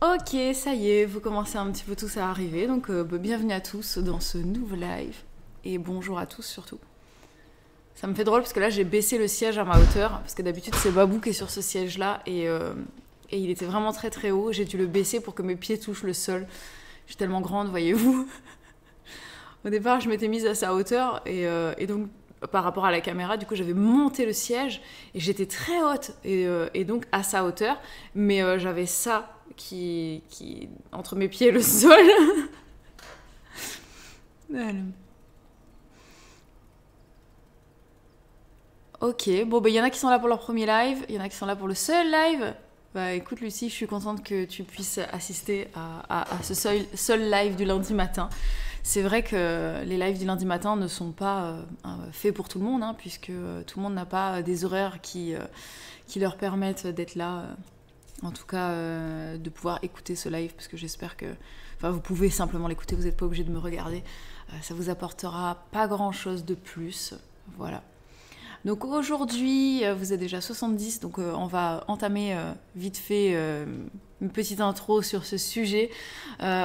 Ok, ça y est, vous commencez un petit peu tous à arriver, donc euh, bah, bienvenue à tous dans ce nouveau live et bonjour à tous surtout. Ça me fait drôle parce que là j'ai baissé le siège à ma hauteur parce que d'habitude c'est Babou qui est sur ce siège là et, euh, et il était vraiment très très haut. J'ai dû le baisser pour que mes pieds touchent le sol. Je suis tellement grande, voyez-vous. Au départ je m'étais mise à sa hauteur et, euh, et donc par rapport à la caméra, du coup j'avais monté le siège et j'étais très haute et, et, donc à sa hauteur, mais j'avais ça qui, qui entre mes pieds le sol. ok, bon, bah, il y en a qui sont là pour leur premier live, il y en a qui sont là pour le seul live. Bah écoute Lucie, je suis contente que tu puisses assister à, ce seul, seul, live du lundi matin. C'est vrai que les lives du lundi matin ne sont pas euh, euh, faits pour tout le monde, hein, puisque euh, tout le monde n'a pas des horaires qui, qui leur permettent d'être là en tout cas euh, de pouvoir écouter ce live parce que j'espère que enfin vous pouvez simplement l'écouter vous n'êtes pas obligé de me regarder euh, ça vous apportera pas grand chose de plus voilà donc aujourd'hui euh, vous êtes déjà 70 donc on va entamer vite fait une petite intro sur ce sujet.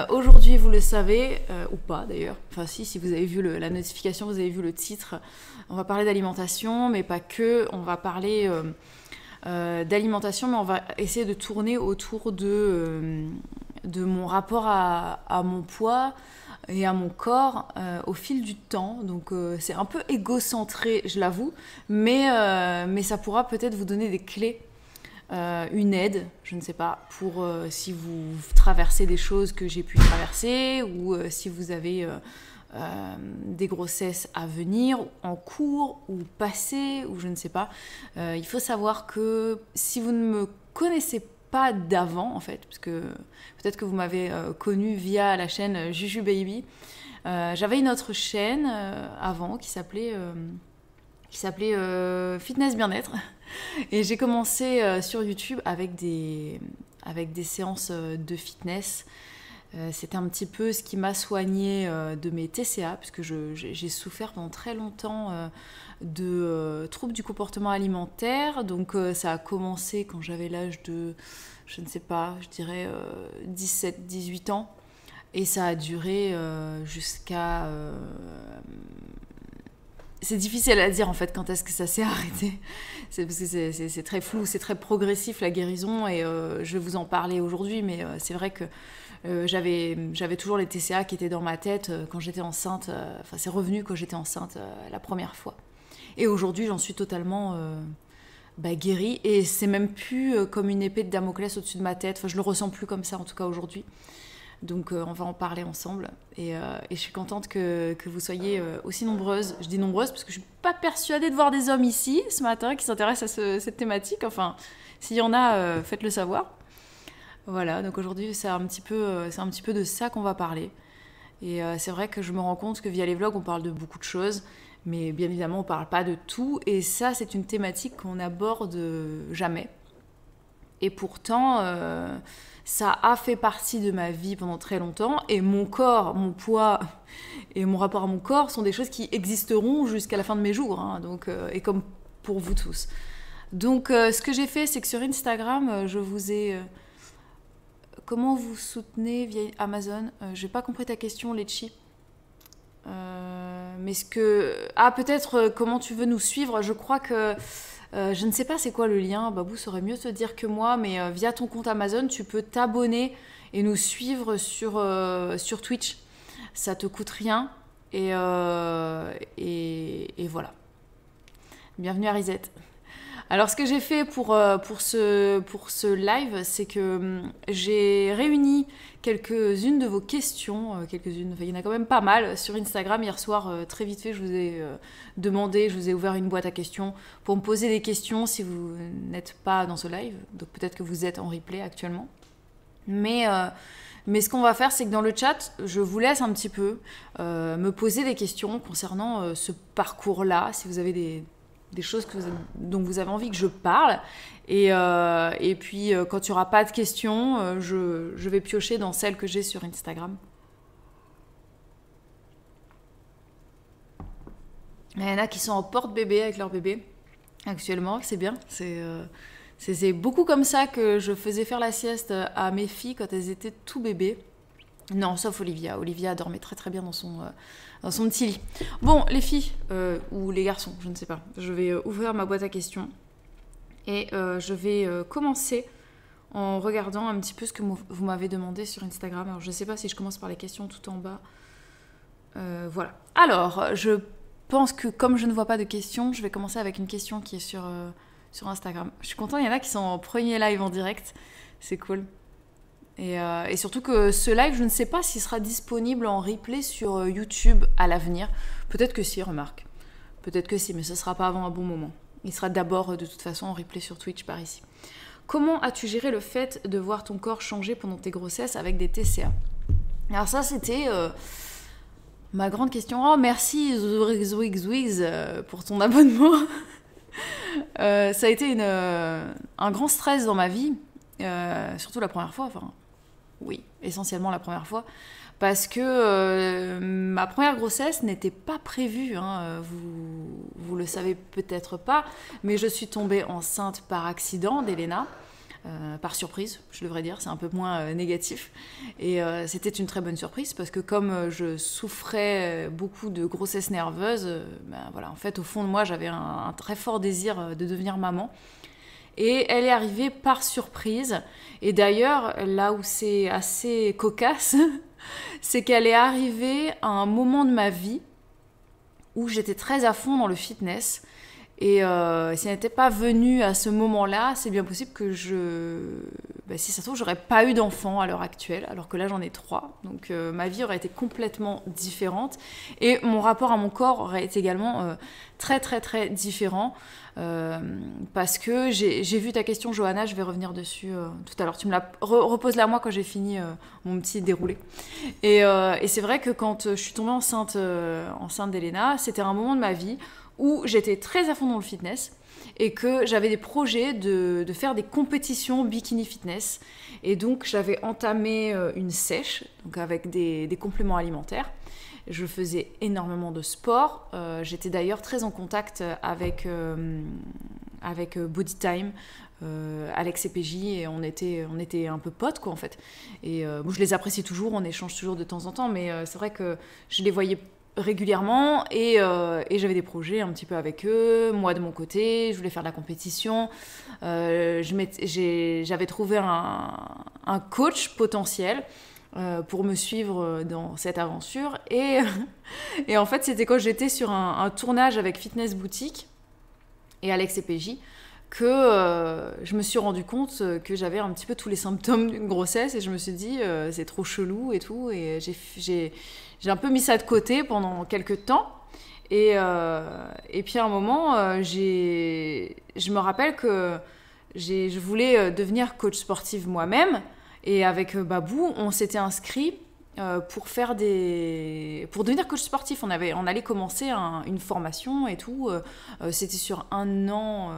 Aujourd'hui, vous le savez, ou pas d'ailleurs, enfin si, si vous avez vu la notification, vous avez vu le titre, on va parler d'alimentation, mais pas que, on va parler euh, d'alimentation, mais on va essayer de tourner autour de, euh, de mon rapport à, mon poids et à mon corps euh, au fil du temps. Donc c'est un peu égocentré, je l'avoue, mais, mais ça pourra peut-être vous donner des clés. une aide, je ne sais pas, pour si vous traversez des choses que j'ai pu traverser ou si vous avez euh, des grossesses à venir, en cours ou passées, ou je ne sais pas. Euh, il faut savoir que si vous ne me connaissez pas, d'avant en fait, parce que peut-être que vous m'avez euh, connu via la chaîne Juju Baby. J'avais une autre chaîne avant qui s'appelait qui s'appelait Fitness Bien-être et j'ai commencé sur YouTube avec des séances de fitness euh, c'est un petit peu ce qui m'a soigné euh, de mes TCA, puisque j'ai souffert pendant très longtemps euh, de troubles du comportement alimentaire. Donc ça a commencé quand j'avais l'âge de, je ne sais pas, je dirais 17-18 ans. Et ça a duré jusqu'à... c'est difficile à dire en fait quand est-ce que ça s'est arrêté. C'est parce que c'est très flou, c'est très progressif la guérison et je vais vous en parler aujourd'hui, mais c'est vrai que euh, j'avais, toujours les TCA qui étaient dans ma tête euh, quand j'étais enceinte. Euh, enfin, c'est revenu quand j'étais enceinte la première fois. Et aujourd'hui, j'en suis totalement bah, guérie. Et c'est même plus comme une épée de Damoclès au-dessus de ma tête. Enfin, je le ressens plus comme ça, en tout cas aujourd'hui. Donc on va en parler ensemble. Et, je suis contente que, vous soyez aussi nombreuses. Je dis nombreuses parce que je ne suis pas persuadée de voir des hommes ici ce matin qui s'intéressent à cette thématique. Enfin, s'il y en a, faites-le savoir. Voilà, donc aujourd'hui, c'est un, petit peu, euh, un petit peu de ça qu'on va parler. Et euh, c'est vrai que je me rends compte que via les vlogs, on parle de beaucoup de choses, mais bien évidemment, on ne parle pas de tout. Et ça, c'est une thématique qu'on aborde jamais. Et pourtant, euh, ça a fait partie de ma vie pendant très longtemps. Et mon corps, mon poids et mon rapport à mon corps sont des choses qui existeront jusqu'à la fin de mes jours. Hein, donc, et comme pour vous tous. Donc, ce que j'ai fait, c'est que sur Instagram, je vous ai comment vous soutenez via Amazon euh, Je n'ai pas compris ta question, Letchi. Euh, mais ce que. Ah, peut-être euh, comment tu veux nous suivre Je crois que. je ne sais pas c'est quoi le lien, Babou saurait mieux te dire que moi, mais via ton compte Amazon, tu peux t'abonner et nous suivre sur, sur Twitch. Ça te coûte rien. Et, et, et voilà. Bienvenue à Risette. Alors ce que j'ai fait pour, euh, pour, ce, pour ce live, c'est que hum, j'ai réuni quelques-unes de vos questions, euh, quelques-unes, il y en a quand même pas mal, sur Instagram hier soir, euh, très vite fait, je vous ai demandé, je vous ai ouvert une boîte à questions pour me poser des questions si vous n'êtes pas dans ce live, donc peut-être que vous êtes en replay actuellement. Mais, mais ce qu'on va faire, c'est que dans le chat, je vous laisse un petit peu me poser des questions concernant ce parcours-là, si vous avez des, des choses dont vous avez envie que je parle. Et, euh, puis, euh, quand il n'y aura pas de questions, euh, je, je, vais piocher dans celles que j'ai sur Instagram. Il y en a qui sont en porte-bébé avec leur bébé actuellement, c'est bien. C'est beaucoup comme ça que je faisais faire la sieste à mes filles quand elles étaient tout bébés. Non, sauf Olivia. Olivia dormait très très bien dans son, euh, son petit lit. Bon, les filles, euh, ou les garçons, je ne sais pas. Je vais euh, ouvrir ma boîte à questions. Et je vais commencer en regardant un petit peu ce que vous m'avez demandé sur Instagram. Alors, je ne sais pas si je commence par les questions tout en bas. voilà. Alors, je pense que comme je ne vois pas de questions, je vais commencer avec une question qui est sur, sur Instagram. Je suis contente, il y en a qui sont en premier live en direct. C'est cool. Euh, et, surtout que ce live, je ne sais pas s'il sera disponible en replay sur euh, YouTube à l'avenir. Peut-être que si, remarque. Peut-être que si, mais ce ne sera pas avant un bon moment. Il sera d'abord euh, de toute façon en replay sur Twitch par ici. Comment as-tu géré le fait de voir ton corps changer pendant tes grossesses avec des TCA Alors ça, c'était ma grande question. Oh, merci Zwigzwigs pour ton abonnement. ça a été un grand stress dans ma vie. surtout la première fois. Enfin, oui, essentiellement la première fois. Parce que euh, ma première grossesse n'était pas prévue, hein, euh, vous, vous le savez peut-être pas, mais je suis tombée enceinte par accident d'Elena. Euh, par surprise, je devrais dire, c'est un peu moins négatif. Et c'était une très bonne surprise parce que comme je souffrais beaucoup de grossesse nerveuse, ben voilà, en fait, au fond de moi, j'avais un très fort désir de devenir maman. Et elle est arrivée par surprise. Et d'ailleurs, là où c'est assez cocasse, c'est qu'elle est arrivée à un moment de ma vie où j'étais très à fond dans le fitness. Et euh, si elle n'était pas venue à ce moment-là, c'est bien possible que je. Bah, si ça se trouve, j'aurais pas eu d'enfant à l'heure actuelle, alors que là j'en ai trois. Donc euh, ma vie aurait été complètement différente. Et mon rapport à mon corps aurait été également euh, très, très, très différent. Euh, parce que j'ai vu ta question, Johanna, je vais revenir dessus euh, tout à l'heure. Tu me la re reposes-la moi quand j'ai fini euh, mon petit déroulé. Et, c'est vrai que quand je suis tombée enceinte, enceinte d'Elena, c'était un moment de ma vie où j'étais très à fond dans le fitness et que j'avais des projets de, faire des compétitions bikini fitness. Et donc j'avais entamé une sèche, donc avec des compléments alimentaires. Je faisais énormément de sport. Euh, j'étais d'ailleurs très en contact avec, euh, euh, Bodytime avec Alex et PJ, et on était, on était un peu potes, quoi, en fait. Et je les apprécie toujours, on échange toujours de temps en temps, mais c'est vrai que je les voyais régulièrement et, et j'avais des projets un petit peu avec eux. Moi, de mon côté, je voulais faire de la compétition. J'avais trouvé un, un, coach potentiel euh, pour me suivre euh, dans cette aventure. Et, en fait, c'était quand j'étais sur un, tournage avec Fitness Boutique et Alex et PJ que euh, je me suis rendu compte que j'avais un petit peu tous les symptômes d'une grossesse et je me suis dit c'est trop chelou et tout. Et j'ai un peu mis ça de côté pendant quelques temps. Et, puis à un moment, je me rappelle que je voulais devenir coach sportive moi-même et avec euh, Babou, on s'était inscrit euh, pour faire des pour devenir coach sportif on avait on allait commencer une formation et tout euh, c'était sur un an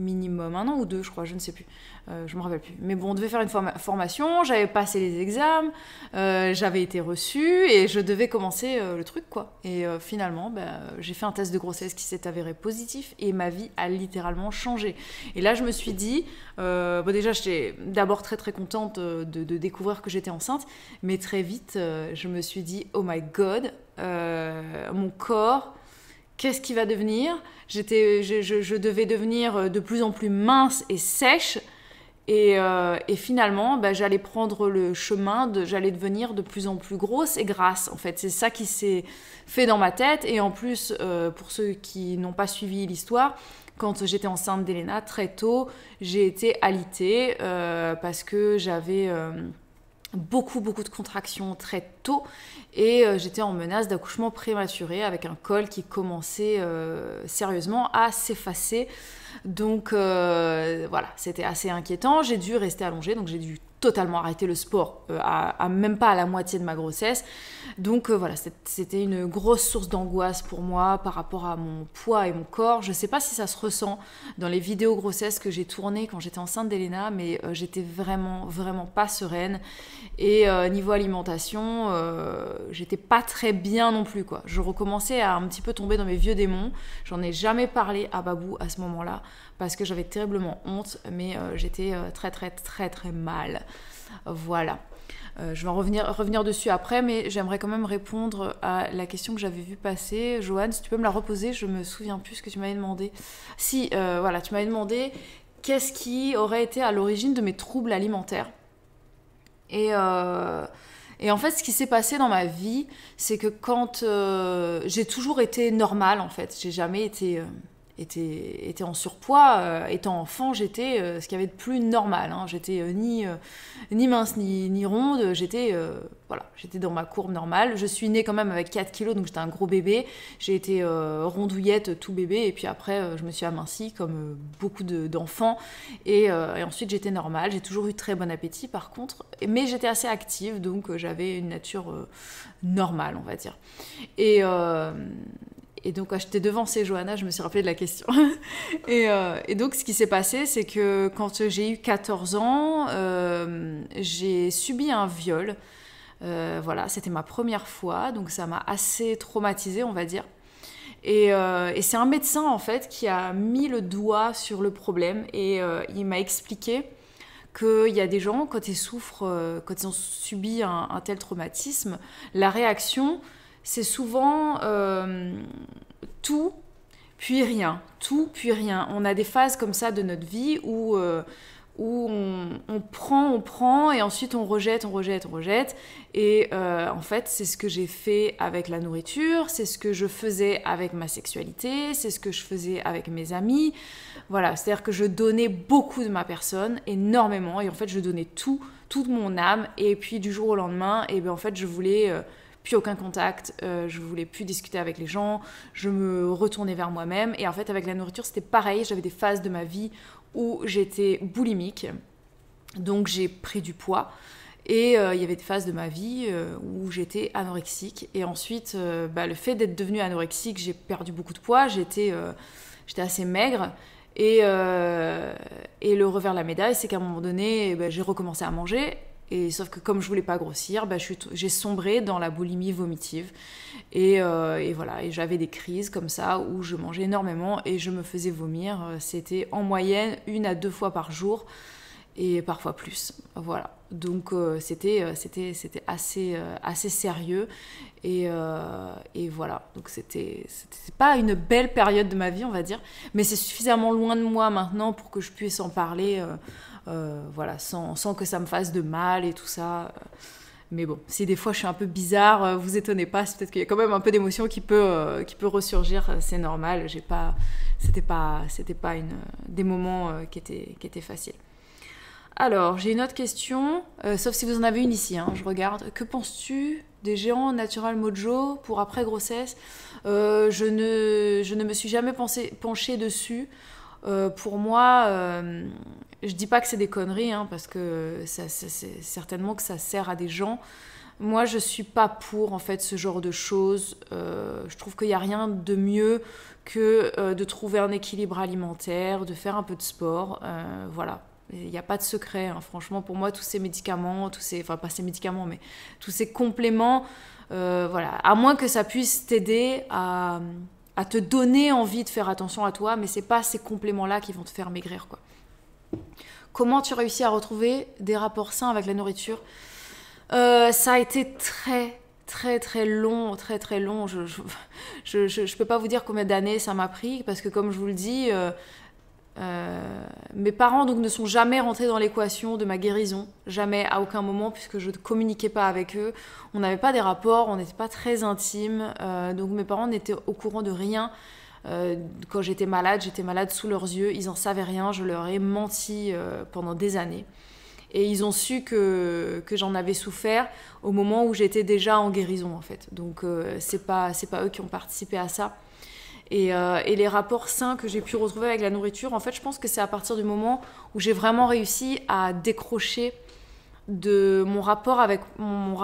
minimum un an ou deux, je crois, je ne sais plus. Euh, je me rappelle plus. Mais bon, on devait faire une formation, j'avais passé les examens, euh, j'avais été reçue et je devais commencer euh, le truc, quoi. Et euh, finalement, bah, j'ai fait un test de grossesse qui s'est avéré positif et ma vie a littéralement changé. Et là, je me suis dit, bon, déjà, j'étais d'abord très très contente de découvrir que j'étais enceinte, mais très vite, je me suis dit, oh my god, mon corps qu'est-ce qui va devenir J'étais, je, devais devenir euh, de plus en plus mince et sèche. Et, euh, finalement, bah, j'allais prendre le chemin, de, j'allais devenir de plus en plus grosse et grasse. En fait, c'est ça qui s'est fait dans ma tête. Et en plus, euh, pour ceux qui n'ont pas suivi l'histoire, quand j'étais enceinte d'Elena, très tôt, j'ai été alitée parce que j'avais beaucoup beaucoup de contractions très tôt et euh, j'étais en menace d'accouchement prématuré avec un col qui commençait euh, sérieusement à s'effacer donc euh, voilà c'était assez inquiétant j'ai dû rester allongée donc j'ai dû totalement arrêté le sport, euh, à, même pas à la moitié de ma grossesse. Donc euh, voilà, c'était une grosse source d'angoisse pour moi par rapport à mon poids et mon corps. Je ne sais pas si ça se ressent dans les vidéos grossesses que j'ai tournées quand j'étais enceinte d'Elena, mais euh, j'étais vraiment, vraiment pas sereine. Et niveau alimentation, j'étais pas très bien non plus, quoi. Je recommençais à un petit peu tomber dans mes vieux démons. J'en ai jamais parlé à Babou à ce moment-là parce que j'avais terriblement honte, mais euh, j'étais euh, très très très très mal. Voilà. Euh, je vais en revenir, revenir dessus après, mais j'aimerais quand même répondre à la question que j'avais vue passer. Joanne, si tu peux me la reposer, je me souviens plus ce que tu m'avais demandé. Si, voilà, tu m'avais demandé qu'est-ce qui aurait été à l'origine de mes troubles alimentaires. Et, et en fait, ce qui s'est passé dans ma vie, c'est que quand j'ai toujours été normale, en fait, j'ai jamais été était, était en surpoids. Euh, étant enfant, j'étais euh, ce qu'il y avait de plus normal. Hein. J'étais euh, ni, ni mince ni, ni ronde. J'étais voilà, j'étais dans ma courbe normale. Je suis née quand même avec 4 kilos, donc j'étais un gros bébé. J'ai été rondouillette tout bébé, et puis après, je me suis amincie comme beaucoup d'enfants. et, et, ensuite, j'étais normale. J'ai toujours eu très bon appétit, par contre. Mais j'étais assez active, donc j'avais une nature normale, on va dire. Et et donc, j'étais devant ces Johanna, je me suis rappelé de la question. Euh, et, donc, ce qui s'est passé, c'est que quand j'ai eu 14 ans, euh, j'ai subi un viol. Euh, voilà, c'était ma première fois, donc ça m'a assez traumatisée, on va dire. Et, c'est un médecin, en fait, qui a mis le doigt sur le problème et il m'a expliqué qu'il y a des gens, quand ils souffrent, quand ils ont subi un tel traumatisme, la réaction, c'est souvent euh, tout puis rien, tout puis rien. On a des phases comme ça de notre vie où euh, on, prend, on prend, et ensuite on rejette, on rejette, on rejette. Et euh, en fait, c'est ce que j'ai fait avec la nourriture, c'est ce que je faisais avec ma sexualité, c'est ce que je faisais avec mes amis. Voilà, c'est-à-dire que je donnais beaucoup de ma personne, énormément, et en fait, je donnais tout, toute mon âme, et puis du jour au lendemain, et eh ben, en fait, je voulais plus aucun contact, euh, je voulais plus discuter avec les gens, je me retournais vers moi-même. Et en fait, avec la nourriture, c'était pareil, j'avais des phases de ma vie où j'étais boulimique, donc j'ai pris du poids. Et euh, il y avait des phases de ma vie euh, où j'étais anorexique. Et ensuite, bah, le fait d'être devenue anorexique, j'ai perdu beaucoup de poids, j'étais assez maigre. Et, le revers de la médaille, c'est qu'à un moment donné, eh ben, j'ai recommencé à manger et sauf que comme je voulais pas grossir, bah, j'ai sombré dans la boulimie vomitive. Euh, et, voilà, et j'avais des crises comme ça où je mangeais énormément et je me faisais vomir. Euh, c'était en moyenne une à deux fois par jour et parfois plus. Voilà. Donc euh, c'était euh, c'était c'était assez euh, assez sérieux et, et voilà donc c'était c'était pas une belle période de ma vie on va dire mais c'est suffisamment loin de moi maintenant pour que je puisse en parler voilà sans, sans que ça me fasse de mal et tout ça mais bon, si des fois je suis un peu bizarre, vous étonnez pas, peut-être qu'il y a quand même un peu d'émotion qui peut qui peut ressurgir, c'est normal, j'ai pas c'était pas c'était pas une des moments qui étaient qui étaient faciles. Alors, j'ai une autre question, euh, sauf si vous en avez une ici, hein, je regarde. Que penses-tu des géants Natural Mojo pour après grossesse euh, je, ne, me suis jamais pensé, penchée dessus. Euh, pour moi, je dis pas que c'est des conneries, hein, parce que c'est certainement que ça sert à des gens. Moi, je suis pas pour en fait ce genre de choses. je trouve qu'il n'y a rien de mieux que de trouver un équilibre alimentaire, de faire un peu de sport. voilà, il n'y a pas de secret, hein. franchement, pour moi, tous ces médicaments, tous ces, enfin pas ces médicaments, mais tous ces compléments, euh, voilà, à moins que ça puisse t'aider à, te donner envie de faire attention à toi, mais c'est pas ces compléments-là qui vont te faire maigrir, quoi. Comment tu réussis à retrouver des rapports sains avec la nourriture euh, Ça a été très très très long, très très long. Je ne peux pas vous dire combien d'années ça m'a pris parce que comme je vous le dis, euh, euh, mes parents donc ne sont jamais rentrés dans l'équation de ma guérison, jamais, à aucun moment, puisque je ne communiquais pas avec eux. On n'avait pas des rapports, on n'était pas très intimes, euh, donc mes parents n'étaient au courant de rien. Euh, quand j'étais malade, j'étais malade sous leurs yeux, ils n'en savaient rien, je leur ai menti pendant des années. Et ils ont su que, j'en avais souffert au moment où j'étais déjà en guérison, en fait. Donc, c'est pas, pas eux qui ont participé à ça. Euh, et, les rapports sains que j'ai pu retrouver avec la nourriture, en fait, je pense que c'est à partir du moment où j'ai vraiment réussi à décrocher de mon rapport avec mon,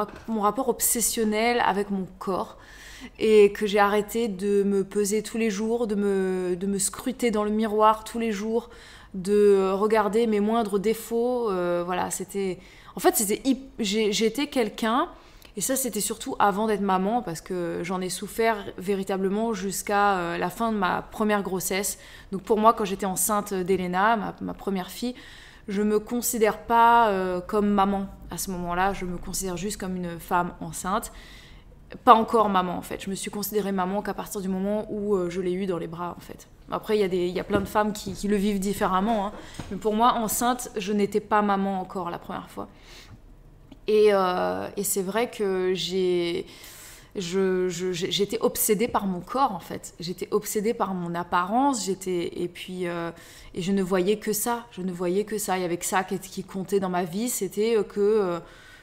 rapport obsessionnel avec mon corps et que j'ai arrêté de me peser tous les jours, de me, scruter dans le miroir tous les jours, de regarder mes moindres défauts. Euh, voilà, c'était. En fait, J'étais quelqu'un et ça, c'était surtout avant d'être maman, parce que j'en ai souffert véritablement jusqu'à euh, la fin de ma première grossesse. Donc pour moi, quand j'étais enceinte d'Elena, ma, première fille, je ne me considère pas euh, comme maman à ce moment-là. Je me considère juste comme une femme enceinte. Pas encore maman, en fait. Je me suis considérée maman qu'à partir du moment où euh, je l'ai eue dans les bras, en fait. Après, il y, y, a plein de femmes qui, le vivent différemment. Hein. Mais pour moi, enceinte, je n'étais pas maman encore la première fois. Euh, et, c'est vrai que j'étais obsédée par mon corps en fait. J'étais obsédée par mon apparence. J'étais et puis euh, et je ne voyais que ça. Je ne voyais que ça. Il y avait ça qui, comptait dans ma vie. C'était euh,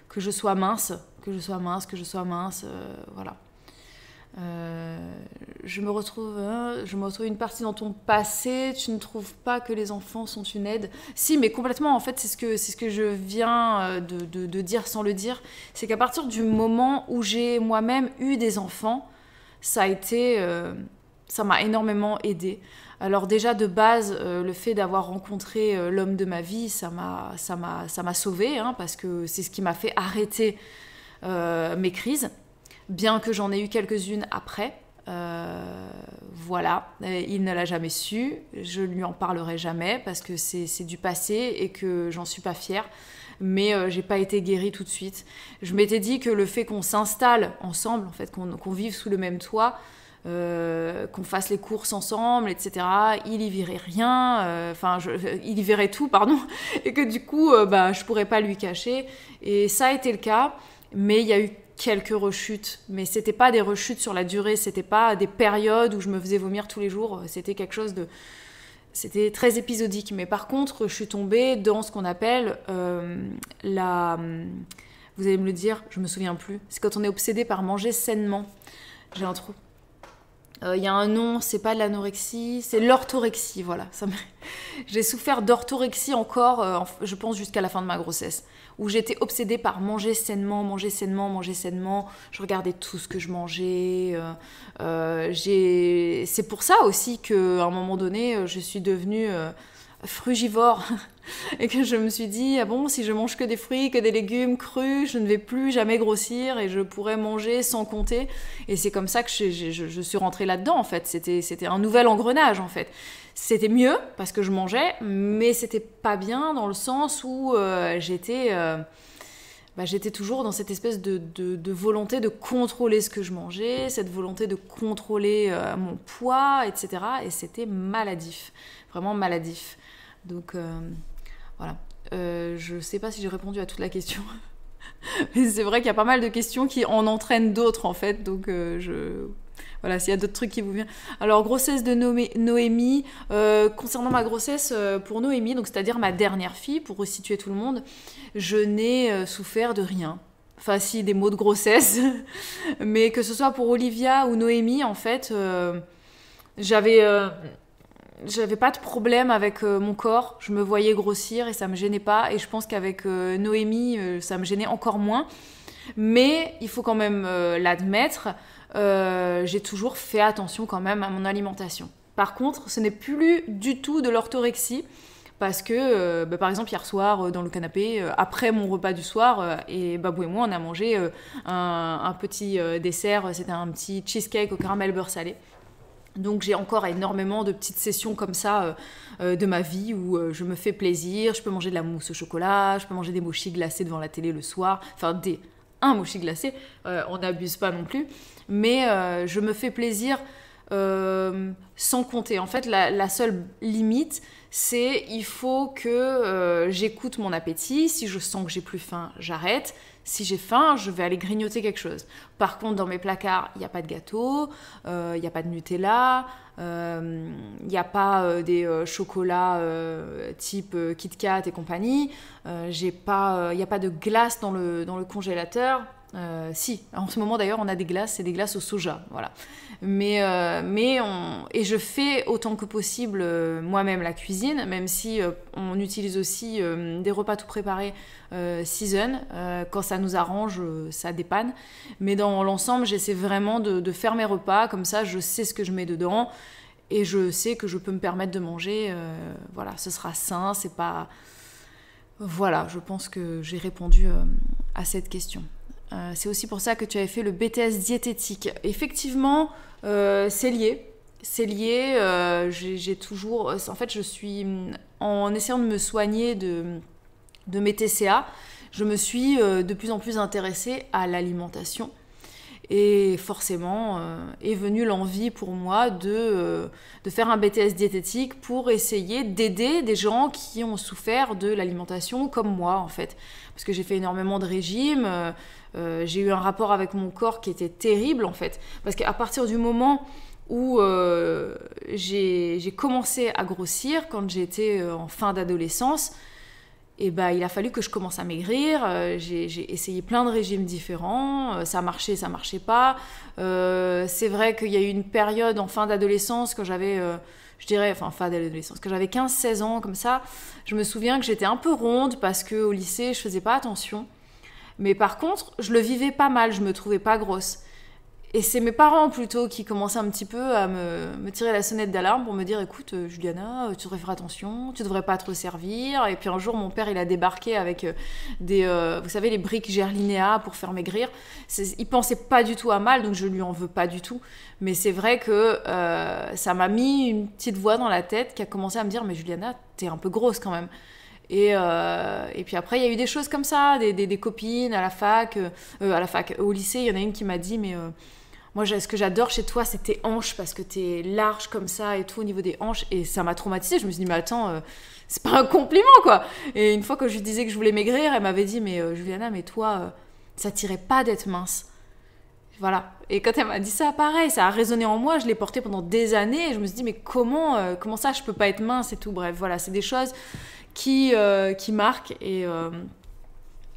que je sois mince, que je sois mince, que je sois mince. voilà. Euh, je, me retrouve, hein, je me une partie dans ton passé, tu ne trouves pas que les enfants sont une aide Si, mais complètement, en fait, c'est ce que, c'est ce que je viens euh, de, dire sans le dire. C'est qu'à partir du moment où j'ai moi-même eu des enfants, ça a été. Euh, ça m'a énormément aidé. Alors déjà de base, le fait d'avoir rencontré l'homme de ma vie, ça m'a, ça m'a, sauvé hein, parce que c'est ce qui m'a fait arrêter mes crises bien que j'en ai eu quelques-unes après. Euh, voilà, il ne l'a jamais su, je lui en parlerai jamais parce que c'est du passé et que j'en suis pas fière, mais euh, j'ai pas été guérie tout de suite. Je m'étais dit que le fait qu'on s'installe ensemble, en fait, qu'on qu'on vive sous le même toit, euh, qu'on fasse les courses ensemble, etc. Il y verrait rien, enfin, il y verrait tout, pardon, et que du coup, bah, je pourrais pas lui cacher. Et ça a été le cas, mais il y a eu quelques rechutes, mais c'était pas des rechutes sur la durée, c'était pas des périodes où je me faisais vomir tous les jours, c'était quelque chose de. C'était très épisodique, mais par contre, je suis tombée dans ce qu'on appelle euh, la. Vous allez me le dire, je me souviens plus. C'est quand on est obsédé par manger sainement. J'ai un trou. Euh, il y a un nom, c'est pas de l'anorexie, c'est l'orthorexie, voilà. J'ai souffert d'orthorexie encore, euh, je pense, jusqu'à la fin de ma grossesse où j'étais obsédée par manger sainement, manger sainement, manger sainement. Je regardais tout ce que je mangeais. Euh, euh, c'est pour ça aussi qu'à un moment donné, euh, je suis devenue frugivore et que je me suis dit ah bon si je mange que des fruits que des légumes crus je ne vais plus jamais grossir et je pourrais manger sans compter et c'est comme ça que je, suis rentrée là-dedans en fait c'était un nouvel engrenage en fait c'était mieux parce que je mangeais, mais c'était pas bien dans le sens où euh, j'étais euh, bah, j'étais toujours dans cette espèce de, volonté de contrôler ce que je mangeais, cette volonté de contrôler euh, mon poids, etc. Et c'était maladif, vraiment maladif. Donc voilà, je sais pas si j'ai répondu à toute la question. Mais c'est vrai qu'il y a pas mal de questions qui en entraînent d'autres en fait, donc je voilà, s'il y a d'autres trucs qui vous viennent. Alors, grossesse de Noémie. Euh, concernant ma grossesse euh, pour Noémie, donc c'est-à-dire ma dernière fille, pour resituer tout le monde, je n'ai euh, souffert de rien. Enfin, si, des mots de grossesse. Mais que ce soit pour Olivia ou Noémie, en fait, j'avais. j'avais pas de problème avec mon corps, je me voyais grossir et ça me gênait pas. Et je pense qu'avec Noémie, ça me gênait encore moins. Mais il faut quand même l'admettre, euh, j'ai toujours fait attention quand même à mon alimentation. Par contre, ce n'est plus du tout de l'orthorexie parce que, euh, bah, par exemple, hier soir, euh, dans le canapé, après mon repas du soir, et Babou et moi, on a mangé un, un, petit dessert, c'était un petit cheesecake au caramel beurre salé. Donc j'ai encore énormément de petites sessions comme ça de ma vie où je me fais plaisir, je peux manger de la mousse au chocolat, je peux manger des mochis glacés devant la télé le soir, enfin des un mochi glacé, on n'abuse pas non plus mais euh, je me fais plaisir euh, sans compter. En fait, la, seule limite, c'est il faut que euh, j'écoute mon appétit. Si je sens que j'ai plus faim, j'arrête. Si j'ai faim, je vais aller grignoter quelque chose. Par contre, dans mes placards, il n'y a pas de gâteau, il n'y a pas de Nutella, il n'y a pas des chocolats type Kit Kat et compagnie, il n'y a pas de glace dans le congélateur. Euh, si, en ce moment d'ailleurs, on a des glaces, c'est des glaces au soja, voilà. Mais, euh, mais et je fais autant que possible euh, moi-même la cuisine, même si on utilise aussi des repas tout préparés season quand ça nous arrange, ça dépanne. Mais dans l'ensemble, j'essaie vraiment de, de, faire mes repas comme ça, je sais ce que je mets dedans et je sais que je peux me permettre de manger. voilà, ce sera sain, c'est pas. Voilà, je pense que j'ai répondu à cette question. Euh, c'est aussi pour ça que tu avais fait le BTS diététique. Effectivement, euh, c'est lié. C'est lié. Euh, j'ai toujours. En fait, je suis. En essayant de me soigner de, mes TCA, je me suis de plus en plus intéressée à l'alimentation. Et forcément, est venue l'envie pour moi de, de faire un BTS diététique pour essayer d'aider des gens qui ont souffert de l'alimentation comme moi, en fait. Parce que j'ai fait énormément de régimes. Euh, j'ai eu un rapport avec mon corps qui était terrible en fait. Parce qu'à partir du moment où euh, j'ai commencé à grossir, quand j'étais euh, en fin d'adolescence, et eh ben, il a fallu que je commence à maigrir. J'ai essayé plein de régimes différents. Ça marchait, ça marchait pas. c'est vrai qu'il y a eu une période en fin d'adolescence quand j'avais, je dirais, fin d'adolescence, que j'avais 15-16 ans comme ça, je me souviens que j'étais un peu ronde parce que au lycée je faisais pas attention. Mais par contre, je le vivais pas mal, je me trouvais pas grosse. Et c'est mes parents plutôt qui commençaient un petit peu à me, tirer la sonnette d'alarme pour me dire écoute euh, Juliana, euh, tu devrais faire attention, tu devrais pas trop servir. Et puis un jour mon père il a débarqué avec euh, des vous savez les briques Gerlinea pour faire maigrir. Il pensait pas du tout à mal donc je lui en veux pas du tout. Mais c'est vrai que ça m'a mis une petite voix dans la tête qui a commencé à me dire mais Juliana t'es un peu grosse quand même. Et, euh, et, puis après, il y a eu des choses comme ça, des, des, copines à la fac, euh, euh, à la fac, au lycée, il y en a une qui m'a dit, mais moi, ce que j'adore chez toi, c'est tes hanches, parce que t'es large comme ça et tout au niveau des hanches. Et ça m'a traumatisée. Je me suis dit, mais attends, c'est pas un compliment, quoi. Et une fois que je lui disais que je voulais maigrir, elle m'avait dit, mais Juliana, mais toi, ça t'irait pas d'être mince. Voilà. Et quand elle m'a dit ça, pareil, ça a résonné en moi. Je l'ai porté pendant des années. Et je me suis dit, mais comment, comment ça, je peux pas être mince et tout. Bref, voilà, c'est des choses qui, euh, qui marquent euh,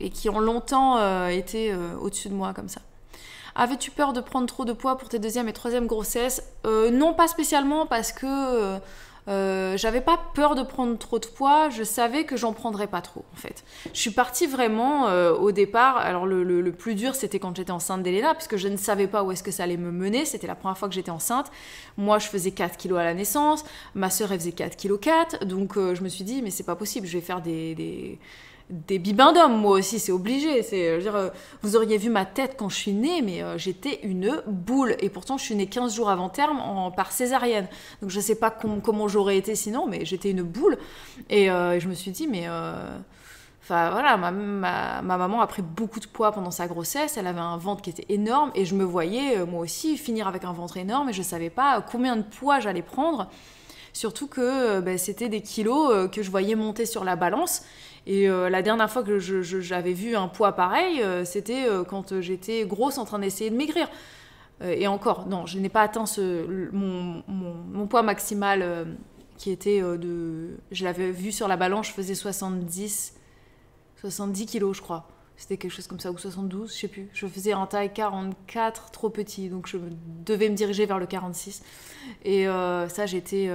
et, qui ont longtemps euh, été au-dessus de moi comme ça. Avais-tu peur de prendre trop de poids pour tes deuxième et troisième grossesses Non, pas spécialement, parce que euh, j'avais pas peur de prendre trop de poids, je savais que j'en prendrais pas trop en fait. Je suis partie vraiment euh, au départ, alors le, plus dur c'était quand j'étais enceinte d'Elena, puisque je ne savais pas où est-ce que ça allait me mener, c'était la première fois que j'étais enceinte. Moi je faisais 4 kilos à la naissance, ma soeur elle faisait 4 kilos, 4, donc euh, je me suis dit mais c'est pas possible, je vais faire des des bibins d'hommes, moi aussi, c'est obligé. C'est, je dire, euh, vous auriez vu ma tête quand je suis née, mais euh, j'étais une boule. Et pourtant, je suis née 15 jours avant terme en, par césarienne. Donc, je ne sais pas comment j'aurais été sinon, mais j'étais une boule. Et euh, je me suis dit, mais. Enfin voilà, ma, maman a pris beaucoup de poids pendant sa grossesse, elle avait un ventre qui était énorme et je me voyais, moi aussi, finir avec un ventre énorme et je ne savais pas combien de poids j'allais prendre. Surtout que ben, c'était des kilos que je voyais monter sur la balance et euh, la dernière fois que j'avais vu un poids pareil, euh, c'était euh, quand j'étais grosse en train d'essayer de maigrir. et encore, non, je n'ai pas atteint ce, mon, poids maximal qui était de... Je l'avais vu sur la balance, je faisais 70, 70 kilos, je crois c'était quelque chose comme ça, ou 72, je sais plus. Je faisais en taille 44 trop petit, donc je devais me diriger vers le 46. Et ça, j'étais.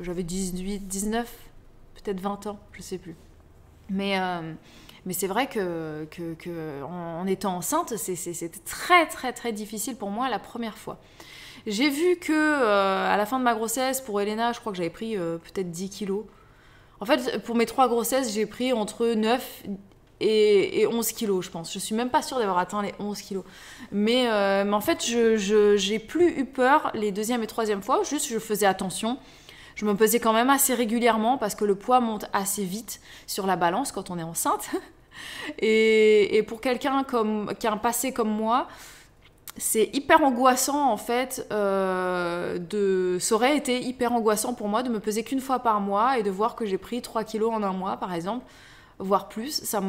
J'avais 18, 19, peut-être 20 ans, je sais plus. Mais, euh, mais c'est vrai que, étant enceinte, c'était très très très difficile pour moi la première fois. J'ai vu que euh, à la fin de ma grossesse, pour Elena, je crois que j'avais pris euh, peut-être 10 kilos. En fait, pour mes trois grossesses, j'ai pris entre 9 et, 11 kilos, je pense. Je suis même pas sûre d'avoir atteint les 11 kilos. Mais, mais en fait, je, j'ai plus eu peur les deuxième et troisième fois. Juste, je faisais attention. Je me pesais quand même assez régulièrement parce que le poids monte assez vite sur la balance quand on est enceinte. Et, pour quelqu'un comme, qui a un passé comme moi, c'est hyper angoissant en fait. Euh, de... Ça aurait été hyper angoissant pour moi de me peser qu'une fois par mois et de voir que j'ai pris 3 kilos en un mois par exemple, voire plus. Ça,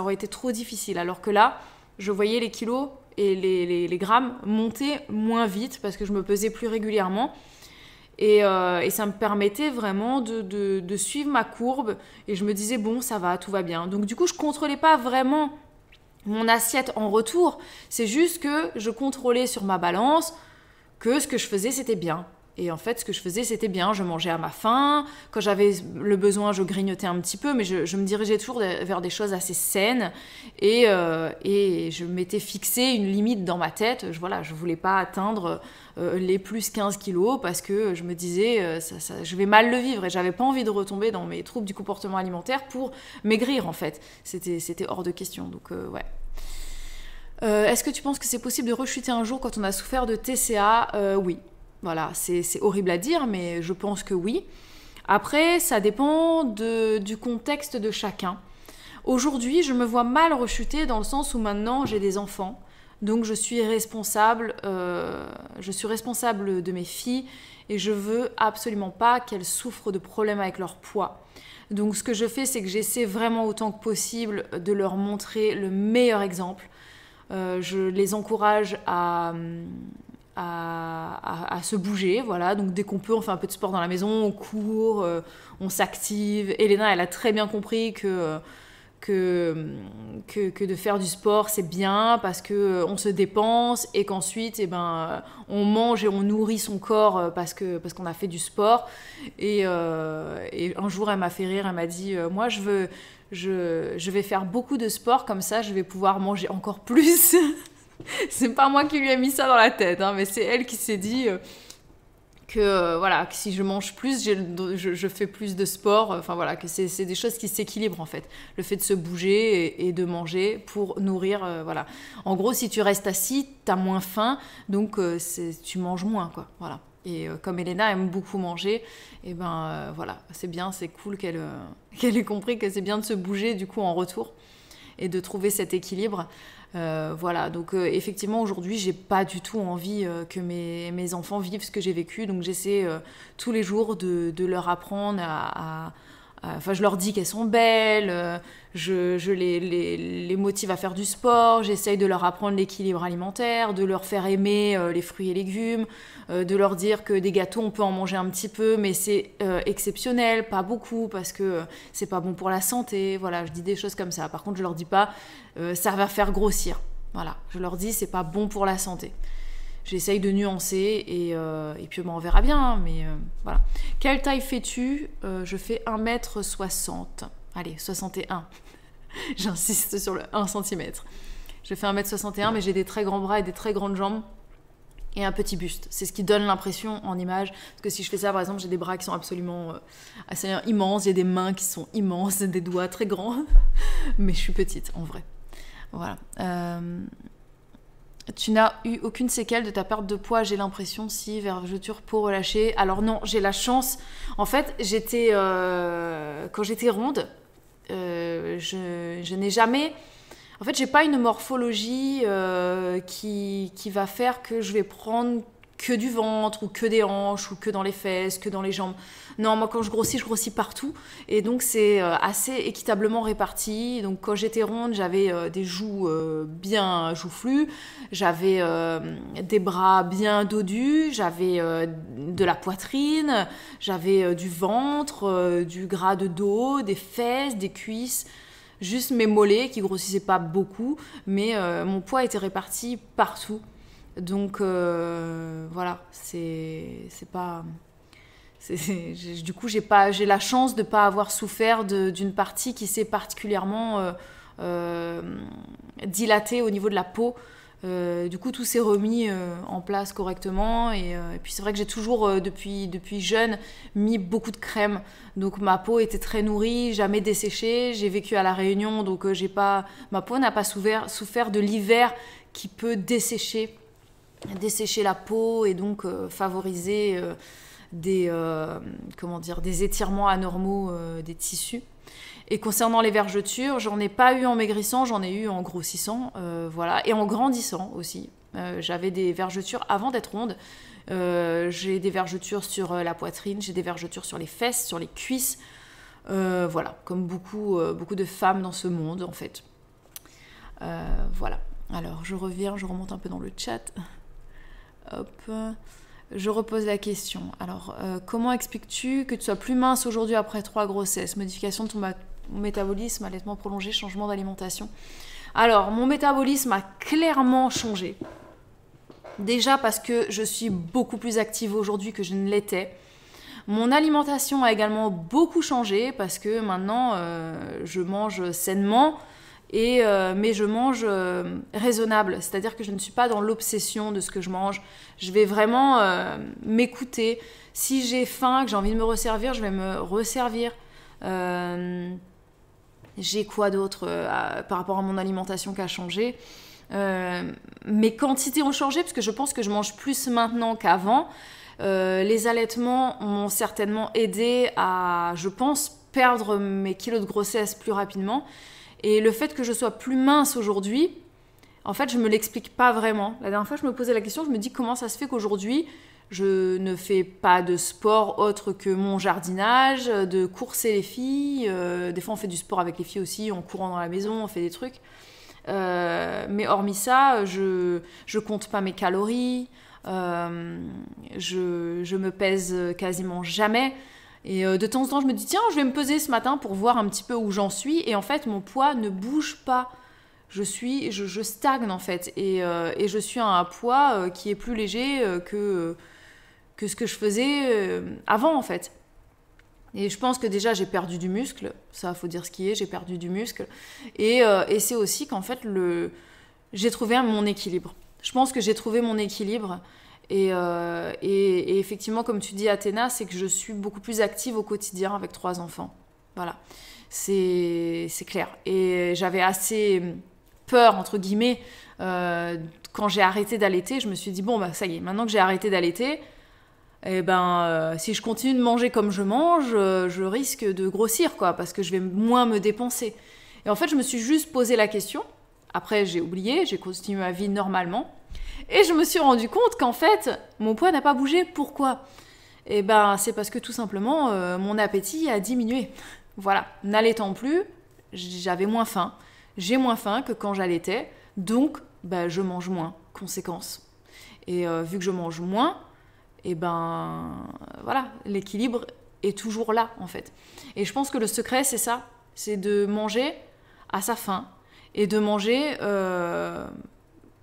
aurait été trop difficile. Alors que là, je voyais les kilos et les grammes monter moins vite parce que je me pesais plus régulièrement. Euh, et, ça me permettait vraiment de, suivre ma courbe. Et je me disais, bon, ça va, tout va bien. Donc du coup, je contrôlais pas vraiment mon assiette en retour. C'est juste que je contrôlais sur ma balance que ce que je faisais, c'était bien. Et en fait, ce que je faisais, c'était bien. Je mangeais à ma faim. Quand j'avais le besoin, je grignotais un petit peu, mais je, me dirigeais toujours vers des choses assez saines. Euh, et, je m'étais fixé une limite dans ma tête. Je, voilà, je voulais pas atteindre euh, les plus 15 kilos parce que je me disais, euh, je vais mal le vivre. Et j'avais pas envie de retomber dans mes troubles du comportement alimentaire pour maigrir, en fait. C'était hors de question. Donc, ouais. Est-ce que tu penses que c'est possible de rechuter un jour quand on a souffert de TCA Oui, voilà, c'est horrible à dire, mais je pense que oui. Après, ça dépend du contexte de chacun. Aujourd'hui, je me vois mal rechuter dans le sens où maintenant j'ai des enfants. Donc je suis responsable, euh, je suis responsable de mes filles et je veux absolument pas qu'elles souffrent de problèmes avec leur poids. Donc ce que je fais, c'est que j'essaie vraiment autant que possible de leur montrer le meilleur exemple. Euh, je les encourage à, à, se bouger, voilà. Donc dès qu'on peut, on fait un peu de sport dans la maison, on court, euh, on s'active. Elena, elle a très bien compris que euh, euh, que, de faire du sport c'est bien parce qu'on se dépense et qu'ensuite eh ben on mange et on nourrit son corps parce parce qu'on a fait du sport et, un jour elle m'a fait rire elle m'a dit moi je veux je, je vais faire beaucoup de sport comme ça je vais pouvoir manger encore plus c'est pas moi qui lui ai mis ça dans la tête, hein, mais c'est elle qui s'est dit euh, que euh, voilà, que si je mange plus, je, fais plus de sport. Euh, enfin voilà, que c'est des choses qui s'équilibrent en fait. Le fait de se bouger et, de manger pour nourrir, voilà. En gros, si tu restes assis, t'as moins faim, donc tu manges moins, quoi. Voilà. Et comme Elena aime beaucoup manger, et eh ben voilà, c'est bien, c'est cool qu'elle ait compris que c'est bien de se bouger du coup en retour et de trouver cet équilibre. Euh, voilà, donc euh, effectivement aujourd'hui j'ai pas du tout envie euh, que mes, mes, enfants vivent ce que j'ai vécu, donc j'essaie tous les jours de, leur apprendre à euh, enfin, je leur dis qu'elles sont belles, euh, je, les, les, les, motive à faire du sport, j'essaye de leur apprendre l'équilibre alimentaire, de leur faire aimer euh, les fruits et légumes, de leur dire que des gâteaux, on peut en manger un petit peu, mais c'est exceptionnel, pas beaucoup, parce que c'est pas bon pour la santé. Voilà, je dis des choses comme ça. Par contre, je leur dis pas, ça va faire grossir. Voilà, je leur dis, c'est pas bon pour la santé j'essaye de nuancer et, euh, puis on verra bien. Hein, mais euh, voilà. Quelle taille fais-tu euh, Je fais 1m60. Allez, 61. J'insiste sur le 1 cm. Je fais 1m61, mais j'ai des très grands bras et des très grandes jambes et un petit buste. C'est ce qui donne l'impression en image. Parce que si je fais ça, par exemple, j'ai des bras qui sont absolument assez immenses, j'ai des mains qui sont immenses, des doigts très grands. Mais je suis petite, en vrai. Voilà tu n'as eu aucune séquelle de ta perte de poids, j'ai l'impression, si, vers jeture pour relâcher. Alors non, j'ai la chance. En fait, j'étais. Euh, quand j'étais ronde, euh, je, n'ai jamais. En fait, j'ai pas une morphologie euh, qui, qui va faire que je vais prendre que du ventre ou que des hanches ou que dans les fesses, que dans les jambes. Non, moi quand je grossis, je grossis partout et donc c'est euh, assez équitablement réparti. Donc quand j'étais ronde, j'avais euh, des joues euh, bien joufflues, j'avais des bras bien dodus, j'avais de la poitrine, j'avais du ventre, du gras de dos, des fesses, des cuisses juste mes mollets qui grossissaient pas beaucoup, mais mon poids était réparti partout. Donc euh, voilà, c'est pas. du coup, j'ai pas, j'ai la chance de pas avoir souffert d'une partie qui s'est particulièrement euh, euh, dilatée au niveau de la peau. du coup, tout s'est remis en place correctement. Et, puis, c'est vrai que j'ai toujours, depuis, depuis jeune, mis beaucoup de crème. Donc, ma peau était très nourrie, jamais desséchée. J'ai vécu à La Réunion, donc j'ai pas, ma peau n'a pas souffert de l'hiver qui peut dessécher dessécher la peau et donc euh, favoriser euh, des, euh, comment des étirements anormaux des tissus. Et concernant les vergetures, j'en ai pas eu en maigrissant, j'en ai eu en grossissant, voilà, et en grandissant aussi. j'avais des vergetures avant d'être ronde. j'ai des vergetures sur la poitrine, j'ai des vergetures sur les fesses, sur les cuisses. voilà, comme beaucoup, beaucoup de femmes dans ce monde en fait. voilà. Alors je reviens, je remonte un peu dans le chat. Hop. Je repose la question. Alors, euh, comment expliques-tu que tu sois plus mince aujourd'hui après trois grossesses Modification de ton métabolisme, allaitement prolongé, changement d'alimentation. Alors, mon métabolisme a clairement changé. Déjà parce que je suis beaucoup plus active aujourd'hui que je ne l'étais. Mon alimentation a également beaucoup changé parce que maintenant, euh, je mange sainement. Euh, mais je mange euh, raisonnable, c'est-à-dire que je ne suis pas dans l'obsession de ce que je mange. Je vais vraiment euh, m'écouter. Si j'ai faim, que j'ai envie de me resservir, je vais me resservir. j'ai quoi d'autre par rapport à mon alimentation qui a changé Mes quantités ont changé parce que je pense que je mange plus maintenant qu'avant. les allaitements m'ont certainement aidé à, je pense, perdre mes kilos de grossesse plus rapidement. Et le fait que je sois plus mince aujourd'hui, en fait, je me l'explique pas vraiment. La dernière fois, je me posais la question, je me dis comment ça se fait qu'aujourd'hui, je ne fais pas de sport autre que mon jardinage, de courser les filles. Euh, des fois, on fait du sport avec les filles aussi, en courant dans la maison, on fait des trucs. Euh, mais hormis ça, je, ne compte pas mes calories, euh, je, je me pèse quasiment jamais. Et euh, de temps en temps, je me dis, tiens, je vais me peser ce matin pour voir un petit peu où j'en suis. Et en fait, mon poids ne bouge pas. Je suis, je, stagne en fait. Euh, et, je suis à un poids euh, qui est plus léger que, que ce que je faisais avant en fait. Et je pense que déjà j'ai perdu du muscle, ça faut dire ce qui est, j'ai perdu du muscle. Et, et c'est aussi qu'en fait le... j'ai trouvé mon équilibre. Je pense que j'ai trouvé mon équilibre euh, et, effectivement, comme tu dis, Athéna, c'est que je suis beaucoup plus active au quotidien avec trois enfants. Voilà, c'est clair. Et j'avais assez peur, entre guillemets, euh, quand j'ai arrêté d'allaiter, je me suis dit, bon, bah ça y est, maintenant que j'ai arrêté d'allaiter, eh ben, euh, si je continue de manger comme je mange, je risque de grossir, quoi, parce que je vais moins me dépenser. Et en fait, je me suis juste posé la question. Après, j'ai oublié, j'ai continué ma vie normalement. Et je me suis rendu compte qu'en fait, mon poids n'a pas bougé. Pourquoi Eh ben, c'est parce que tout simplement, euh, mon appétit a diminué. Voilà, n'allaitant plus, j'avais moins faim. J'ai moins faim que quand j'allaitais, donc ben, je mange moins. Conséquence. Et euh, vu que je mange moins, et eh ben voilà, l'équilibre est toujours là en fait. Et je pense que le secret c'est ça, c'est de manger à sa faim et de manger euh,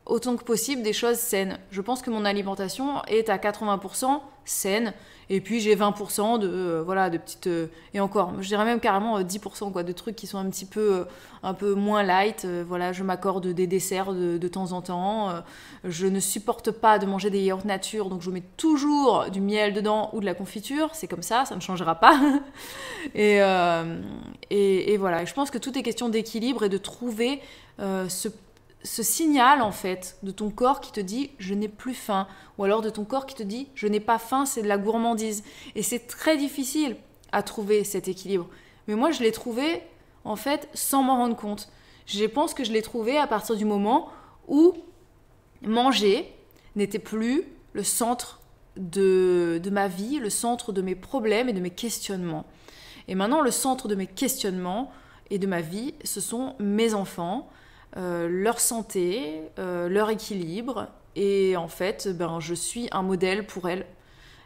autant que possible des choses saines. Je pense que mon alimentation est à 80% saine et puis j'ai 20% de euh, voilà de petites euh, et encore je dirais même carrément 10% euh, quoi de trucs qui sont un petit peu un peu moins light voilà je m'accorde des desserts de, de, temps en temps je ne supporte pas de manger des yaourts nature donc je mets toujours du miel dedans ou de la confiture c'est comme ça ça ne changera pas et, et, et, voilà je pense que tout est question d'équilibre et de trouver ce ce signal en fait de ton corps qui te dit je n'ai plus faim ou alors de ton corps qui te dit je n'ai pas faim, c'est de la gourmandise. Et c'est très difficile à trouver cet équilibre. Mais moi je l'ai trouvé en fait sans m'en rendre compte. Je pense que je l'ai trouvé à partir du moment où manger n'était plus le centre de, de ma vie, le centre de mes problèmes et de mes questionnements. Et maintenant le centre de mes questionnements et de ma vie, ce sont mes enfants, euh, leur santé, euh, leur équilibre. Et en fait, ben, je suis un modèle pour elles.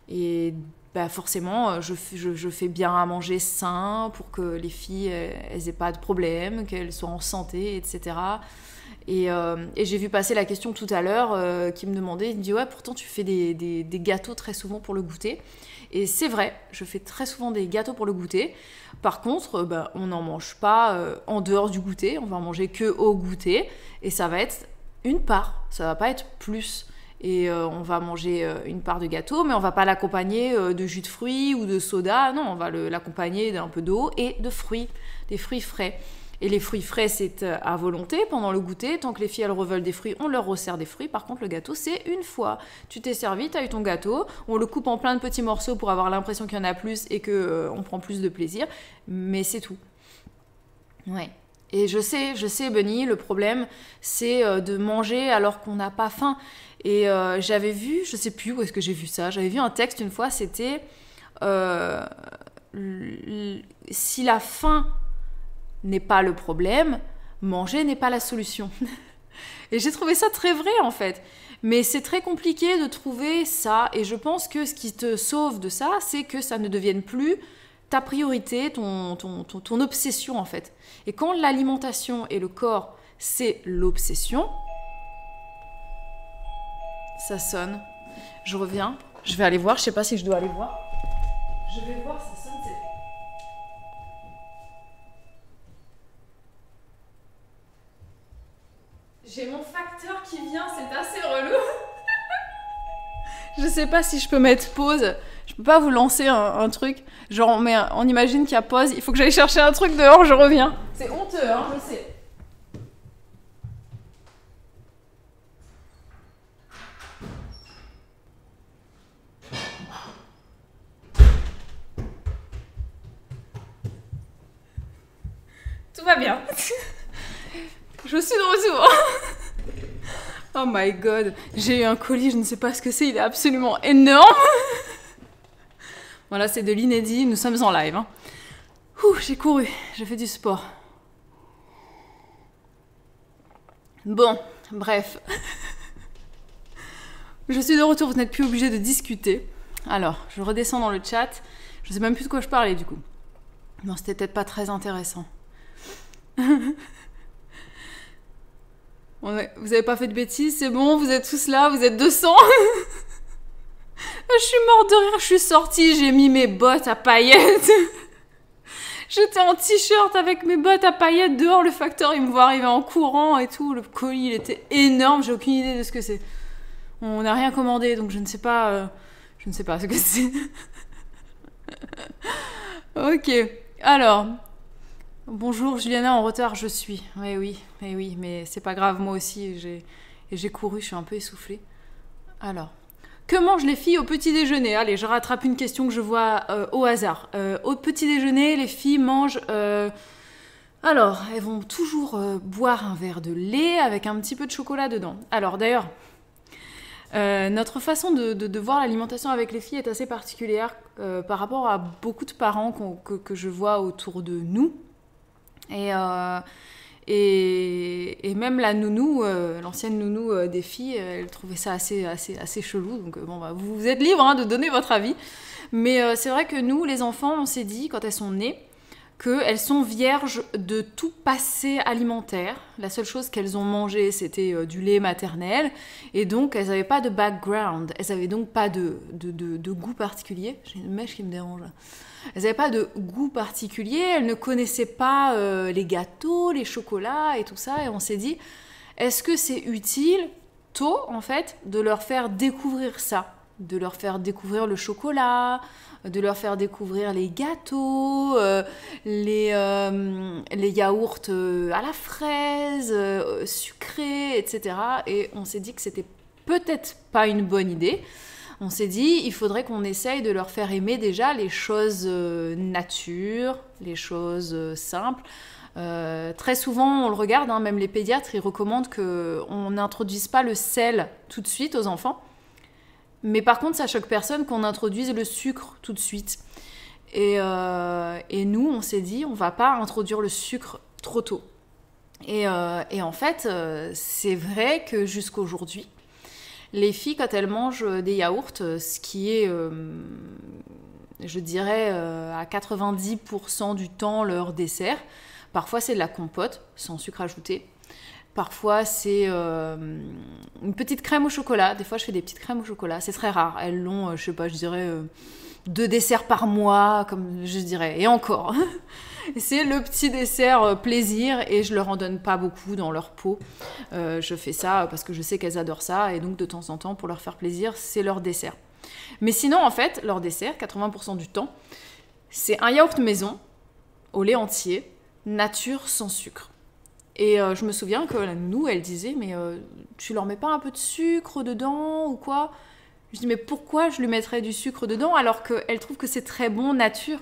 Et ben, forcément, je, je, fais bien à manger sain pour que les filles, elles, aient pas de problème, qu'elles soient en santé, etc. Et, euh, et j'ai vu passer la question tout à l'heure qui me demandait, il me dit ouais, pourtant tu fais des, des, gâteaux très souvent pour le goûter. Et c'est vrai, je fais très souvent des gâteaux pour le goûter. Par contre, euh, bah, on n'en mange pas euh, en dehors du goûter, on va en manger que au goûter. Et ça va être une part, ça va pas être plus. Et euh, on va manger une part de gâteau, mais on va pas l'accompagner de jus de fruits ou de soda. Non, on va l'accompagner d'un peu d'eau et de fruits, des fruits frais. Et les fruits frais, c'est euh, à volonté pendant le goûter. Tant que les filles, elles des fruits, on leur resserre des fruits. Par contre, le gâteau, c'est une fois. Tu t'es servi, tu as eu ton gâteau. On le coupe en plein de petits morceaux pour avoir l'impression qu'il y en a plus et que euh, on prend plus de plaisir. Mais c'est tout. Ouais. Et je sais, je sais, Bunny, le problème, c'est euh, de manger alors qu'on n'a pas faim. Et j'avais vu, je sais plus où est-ce que j'ai vu ça, j'avais vu un texte une fois, c'était si la faim n'est pas le problème, manger n'est pas la solution. et j'ai trouvé ça très vrai en fait. Mais c'est très compliqué de trouver ça. Et je pense que ce qui te sauve de ça, c'est que ça ne devienne plus ta priorité, ton, ton, obsession en fait. Et quand l'alimentation et le corps, c'est l'obsession, ça sonne. Je reviens. Je vais aller voir. Je sais pas si je dois aller voir. Je vais voir. Ça J'ai mon facteur qui vient, c'est assez relou. je sais pas si je peux mettre pause. Je peux pas vous lancer un, truc. Genre, on, on imagine qu'il y a pause. Il faut que j'aille chercher un truc dehors, je reviens. C'est honteux, hein, je sais. Tout va bien. Je suis de retour Oh my god, j'ai eu un colis, je ne sais pas ce que c'est, il est absolument énorme Voilà, c'est de l'inédit, nous sommes en live. Hein. j'ai couru, j'ai fait du sport. Bon, bref. Je suis de retour, vous n'êtes plus obligé de discuter. Alors, je redescends dans le chat. Je ne sais même plus de quoi je parlais du coup. Non, c'était peut-être pas très intéressant. Vous avez pas fait de bêtises, c'est bon, vous êtes tous là, vous êtes 200 Je suis morte de rire, je suis sortie, j'ai mis mes bottes à paillettes J'étais en t-shirt avec mes bottes à paillettes dehors, le facteur il me voit arriver en courant et tout, le colis il était énorme, j'ai aucune idée de ce que c'est. On n'a rien commandé donc je ne sais pas, euh, je ne sais pas ce que c'est. ok, alors Bonjour Juliana, en retard je suis. Eh oui, oui, eh mais oui, mais c'est pas grave, moi aussi, j'ai couru, je suis un peu essoufflée. Alors, que mangent les filles au petit déjeuner Allez, je rattrape une question que je vois euh, au hasard. Euh, au petit déjeuner, les filles mangent... Euh, alors, elles vont toujours boire un verre de lait avec un petit peu de chocolat dedans. Alors d'ailleurs, notre façon de, voir l'alimentation avec les filles est assez particulière par rapport à beaucoup de parents que, je vois autour de nous. Euh, et, et, même la nounou, euh, l'ancienne nounou euh, des filles, elle trouvait ça assez, assez, assez chelou. Donc bah, vous, êtes libre hein, de donner votre avis. Mais c'est vrai que nous, les enfants, on s'est dit, quand elles sont nées, qu'elles sont vierges de tout passé alimentaire. La seule chose qu'elles ont mangé, c'était du lait maternel. Et donc, elles n'avaient pas de background. Elles n'avaient donc pas de, de goût particulier. J'ai une mèche qui me dérange. Elles n'avaient pas de goût particulier, elles ne connaissaient pas euh, les gâteaux, les chocolats et tout ça. Et on s'est dit, est-ce que c'est utile, tôt en fait, de leur faire découvrir ça de leur faire découvrir le chocolat, de leur faire découvrir les gâteaux, euh, les, euh, les yaourts à la fraise, sucrés, etc. Et on s'est dit que c'était peut-être pas une bonne idée on s'est dit, il faudrait qu'on essaye de leur faire aimer déjà les choses euh, nature, les choses euh, simples. Euh, très souvent, on le regarde, hein, même les pédiatres, ils recommandent qu'on n'introduise pas le sel tout de suite aux enfants. Mais par contre, ça choque personne qu'on introduise le sucre tout de suite. Et, nous, on s'est dit, on va pas introduire le sucre trop tôt. et en fait, c'est vrai que jusqu'aujourd'hui, les filles, quand elles mangent euh, des yaourts, euh, ce qui est, euh, je dirais, à 90% du temps leur dessert, parfois c'est de la compote, sans sucre ajouté. Parfois, c'est une petite crème au chocolat. Des fois, je fais des petites crèmes au chocolat. C'est très rare. Elles l'ont, je sais pas, je dirais deux desserts par mois, comme je dirais, et encore. C'est le petit dessert euh, plaisir et je leur en donne pas beaucoup dans leur peau. Euh, je fais ça parce que je sais qu'elles adorent ça et donc de temps en temps, pour leur faire plaisir, c'est leur dessert. Mais sinon, en fait, leur dessert, 80% du temps, c'est un yaourt maison au lait entier, nature sans sucre. Et euh, je me souviens que la nous, elle disait, mais tu leur mets pas un peu de sucre dedans ou quoi je dis mais pourquoi je lui mettrais du sucre dedans alors qu'elle trouve que c'est très bon nature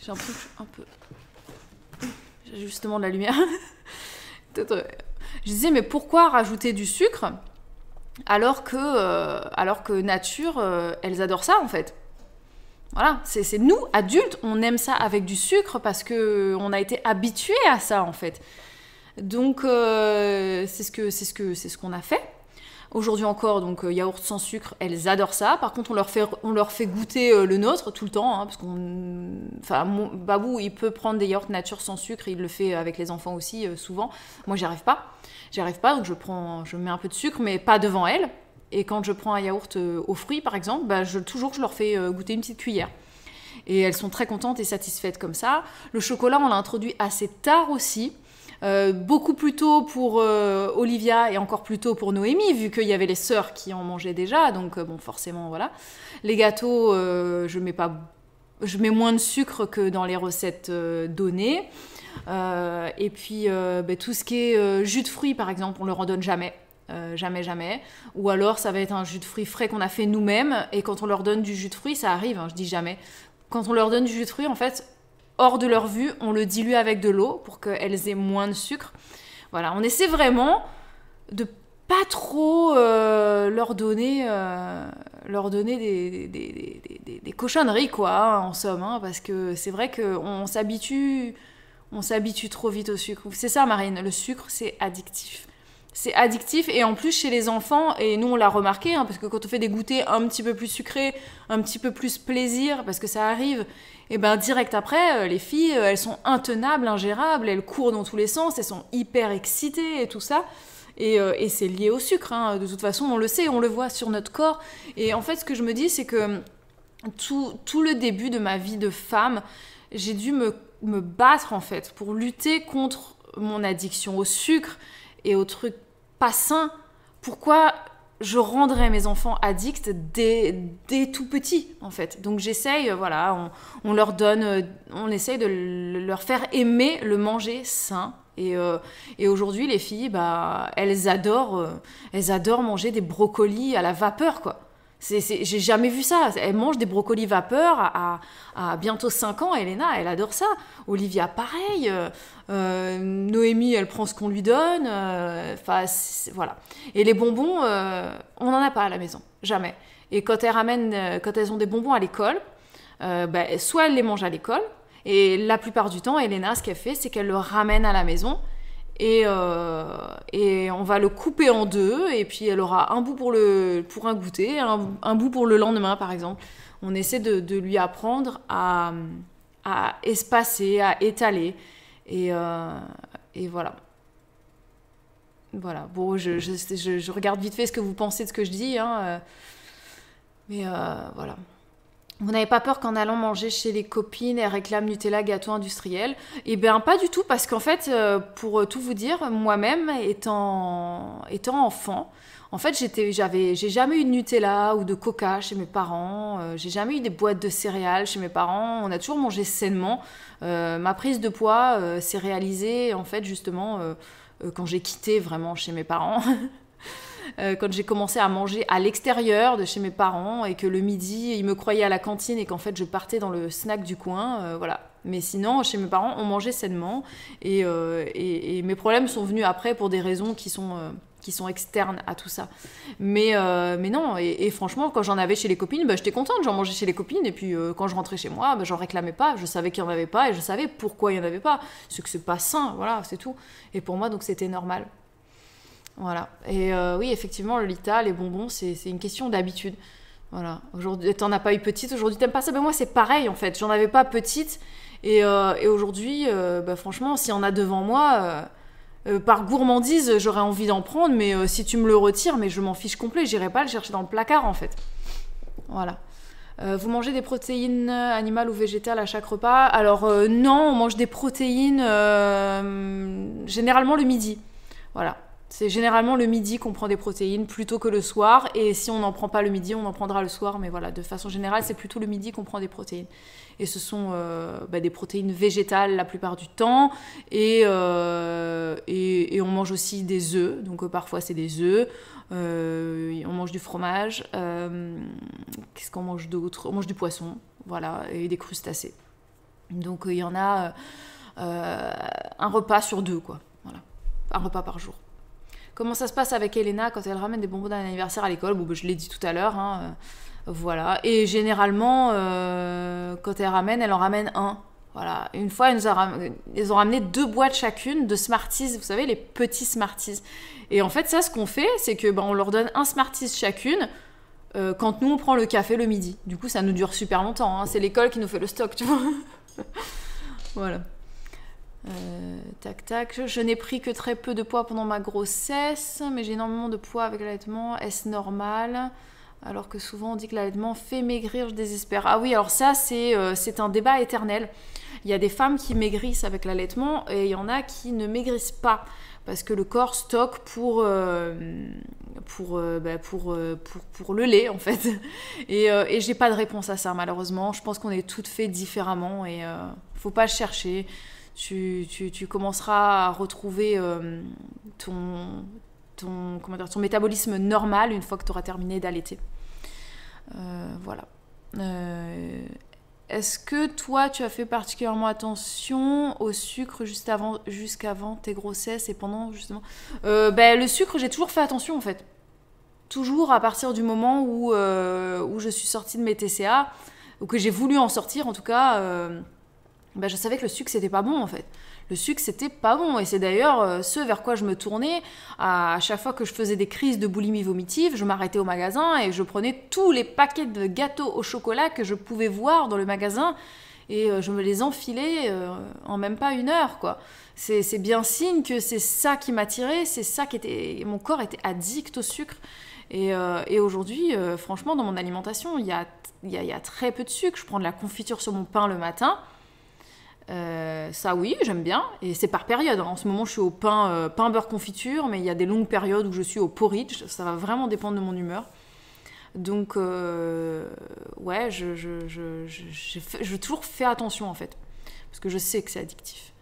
J'ai un un peu... J'ai justement de la lumière. Euh, je disais mais pourquoi rajouter du sucre alors que, euh, alors que nature, euh, elles adorent ça en fait. Voilà, c'est nous, adultes, on aime ça avec du sucre parce que on a été habitués à ça en fait. Donc que c'est ce qu'on ce qu'on a fait. Aujourd'hui encore, donc euh, yaourt sans sucre, elles adorent ça. Par contre, on leur fait, on leur fait goûter euh, le nôtre tout le temps, hein, parce qu'on, enfin, mon, Babou, il peut prendre des yaourts nature sans sucre, il le fait avec les enfants aussi euh, souvent. Moi, j'y arrive pas, j'y arrive pas, donc je prends, je mets un peu de sucre, mais pas devant elles. Et quand je prends un yaourt aux fruits, par exemple, bah, toujours je leur fais goûter une petite cuillère et elles sont très contentes et satisfaites comme ça. Le chocolat, on l'a introduit assez tard aussi. Euh, beaucoup plus tôt pour euh, Olivia et encore plus tôt pour Noémie, vu qu'il y avait les sœurs qui en mangeaient déjà, donc euh, bon, forcément, voilà. Les gâteaux, je mets pas, je mets moins de sucre que dans les recettes données. et puis ben, tout ce qui est jus de fruits, par exemple, on leur en donne jamais. jamais, jamais. Ou alors, ça va être un jus de fruits frais qu'on a fait nous-mêmes. Et quand on leur donne du jus de fruits, ça arrive, hein, je dis jamais. Quand on leur donne du jus de fruits, en fait, hors de leur vue, on le dilue avec de l'eau pour qu'elles aient moins de sucre. Voilà, on essaie vraiment de pas trop euh, leur donner, euh, leur donner des, cochonneries, quoi, hein, en somme, hein, parce que c'est vrai qu'on s'habitue on s'habitue trop vite au sucre. C'est ça, Marine, le sucre, c'est addictif c'est addictif et en plus chez les enfants et nous on l'a remarqué hein, parce que quand on fait des goûters un petit peu plus sucrés un petit peu plus plaisir parce que ça arrive et eh ben direct après euh, les filles euh, elles sont intenables ingérables elles courent dans tous les sens elles sont hyper excitées et tout ça et, euh, et c'est lié au sucre hein. de toute façon on le sait on le voit sur notre corps et en fait ce que je me dis c'est que hum, tout, tout le début de ma vie de femme j'ai dû me, me battre en fait pour lutter contre mon addiction au sucre et aux trucs sain. Pourquoi je rendrais mes enfants addicts dès, dès tout petit en fait. Donc j'essaye, euh, voilà, on, leur donne, euh, on essaye de leur faire aimer le manger sain. Et, euh, aujourd'hui, les filles, bah, elles adorent, elles adorent manger des brocolis à la vapeur, quoi j'ai jamais vu ça. Elle mange des brocolis vapeur à, bientôt 5 ans, Elena, elle adore ça. Olivia, pareil. Euh, Noémie, elle prend ce qu'on lui donne. Euh, voilà. Et les bonbons, euh, on n'en a pas à la maison, jamais. Et quand elles, quand elles ont des bonbons à l'école, ben, soit elles les mangent à l'école, et la plupart du temps, Elena, ce qu'elle fait, c'est qu'elle le ramène à la maison et, euh, et, on va le couper en deux, et puis elle aura un bout pour, le, pour un goûter, un, bout pour le lendemain, par exemple. On essaie de, lui apprendre à, à, espacer, à étaler. Et, euh, et voilà. Voilà. Bon, je, je, regarde vite fait ce que vous pensez de ce que je dis, hein. mais euh, voilà. Vous n'avez pas peur qu'en allant manger chez les copines, elles réclament Nutella gâteau industriel Eh bien, pas du tout, parce qu'en fait, euh, pour euh, tout vous dire, moi-même, étant, étant enfant, en fait, j'étais, j'avais, j'ai jamais eu de Nutella ou de Coca chez mes parents. Euh, j'ai jamais eu des boîtes de céréales chez mes parents. On a toujours mangé sainement. ma prise de poids s'est réalisée en fait justement quand j'ai quitté vraiment chez mes parents. Euh, quand j'ai commencé à manger à l'extérieur de chez mes parents et que le midi, ils me croyaient à la cantine et qu'en fait, je partais dans le snack du coin. Euh, voilà. Mais sinon, chez mes parents, on mangeait sainement. Euh, et, mes problèmes sont venus après pour des raisons qui sont, externes à tout ça. Mais, non, et, franchement, quand j'en avais chez les copines, bah, j'étais contente, j'en mangeais chez les copines. Et puis quand je rentrais chez moi, bah, j'en réclamais pas. Je savais qu'il n'y en avait pas et je savais pourquoi il n'y en avait pas. C'est que c'est pas sain, voilà, c'est tout. Et pour moi, donc c'était normal. Voilà. Et euh, oui, effectivement, le lita, les bonbons, c'est une question d'habitude. Voilà. Aujourd'hui, t'en as pas eu petite, aujourd'hui t'aimes pas ça. Mais moi, c'est pareil en fait. J'en avais pas petite. Et, euh, aujourd'hui, euh, bah, franchement, si on a devant moi, par gourmandise, j'aurais envie d'en prendre. Mais si tu me le retires, mais je m'en fiche complet. J'irai pas le chercher dans le placard en fait. Voilà. vous mangez des protéines animales ou végétales à chaque repas Alors non, on mange des protéines généralement le midi. Voilà. C'est généralement le midi qu'on prend des protéines plutôt que le soir. Et si on n'en prend pas le midi, on en prendra le soir. Mais voilà, de façon générale, c'est plutôt le midi qu'on prend des protéines. Et ce sont euh, bah, des protéines végétales la plupart du temps. Et, euh, et, on mange aussi des œufs. Donc euh, parfois, c'est des œufs. on mange du fromage. Qu'est-ce qu'on mange d'autre On mange du poisson. Voilà, et des crustacés. Donc il y en a un repas sur deux, quoi. Voilà, un repas par jour. Comment ça se passe avec Elena quand elle ramène des bonbons d'anniversaire à l'école bah, Je l'ai dit tout à l'heure. Hein, euh, voilà. Et généralement, euh, quand elle ramène, elle en ramène un. Voilà. Une fois, ils ont ramené deux boîtes chacune de Smarties, vous savez, les petits Smarties. Et en fait, ça, ce qu'on fait, c'est que ben, on leur donne un Smarties chacune euh, quand nous, on prend le café le midi. Du coup, ça nous dure super longtemps. Hein. C'est l'école qui nous fait le stock, tu vois. voilà. Euh, tac, tac. Je, n'ai pris que très peu de poids pendant ma grossesse, mais j'ai énormément de poids avec l'allaitement. Est-ce normal Alors que souvent on dit que l'allaitement fait maigrir, je désespère. Ah oui, alors ça, c'est euh, un débat éternel. Il y a des femmes qui maigrissent avec l'allaitement et il y en a qui ne maigrissent pas parce que le corps stocke pour, euh, bah, pour, le lait en fait. Et, et j'ai pas de réponse à ça malheureusement. Je pense qu'on est toutes faites différemment et faut pas chercher tu, commenceras à retrouver euh, ton, ton, comment dire, métabolisme normal une fois que tu auras terminé d'allaiter. Euh, voilà. Euh, est-ce que toi, tu as fait particulièrement attention au sucre juste avant, jusqu'avant tes grossesses et pendant justement ben, Le sucre, j'ai toujours fait attention en fait. Toujours à partir du moment où, où je suis sortie de mes TCA, ou que j'ai voulu en sortir en tout cas bah, je savais que le sucre c'était pas bon en fait. Le sucre c'était pas bon et c'est d'ailleurs euh, ce vers quoi je me tournais à chaque fois que je faisais des crises de boulimie vomitive, je m'arrêtais au magasin et je prenais tous les paquets de gâteaux au chocolat que je pouvais voir dans le magasin et euh, je me les enfilais euh, en même pas une heure quoi. C'est bien signe que c'est ça qui m'attirait, c'est ça qui était mon corps était addict au sucre. Et, aujourd'hui, franchement, dans mon alimentation, il y a, y a très peu de sucre. Je prends de la confiture sur mon pain le matin. Euh, ça oui, j'aime bien. Et c'est par période. En ce moment, je suis au pain, euh, pain beurre confiture, mais il y a des longues périodes où je suis au porridge. Ça va vraiment dépendre de mon humeur. Donc, euh, ouais, je, je, je, je, toujours fais attention en fait, parce que je sais que c'est addictif.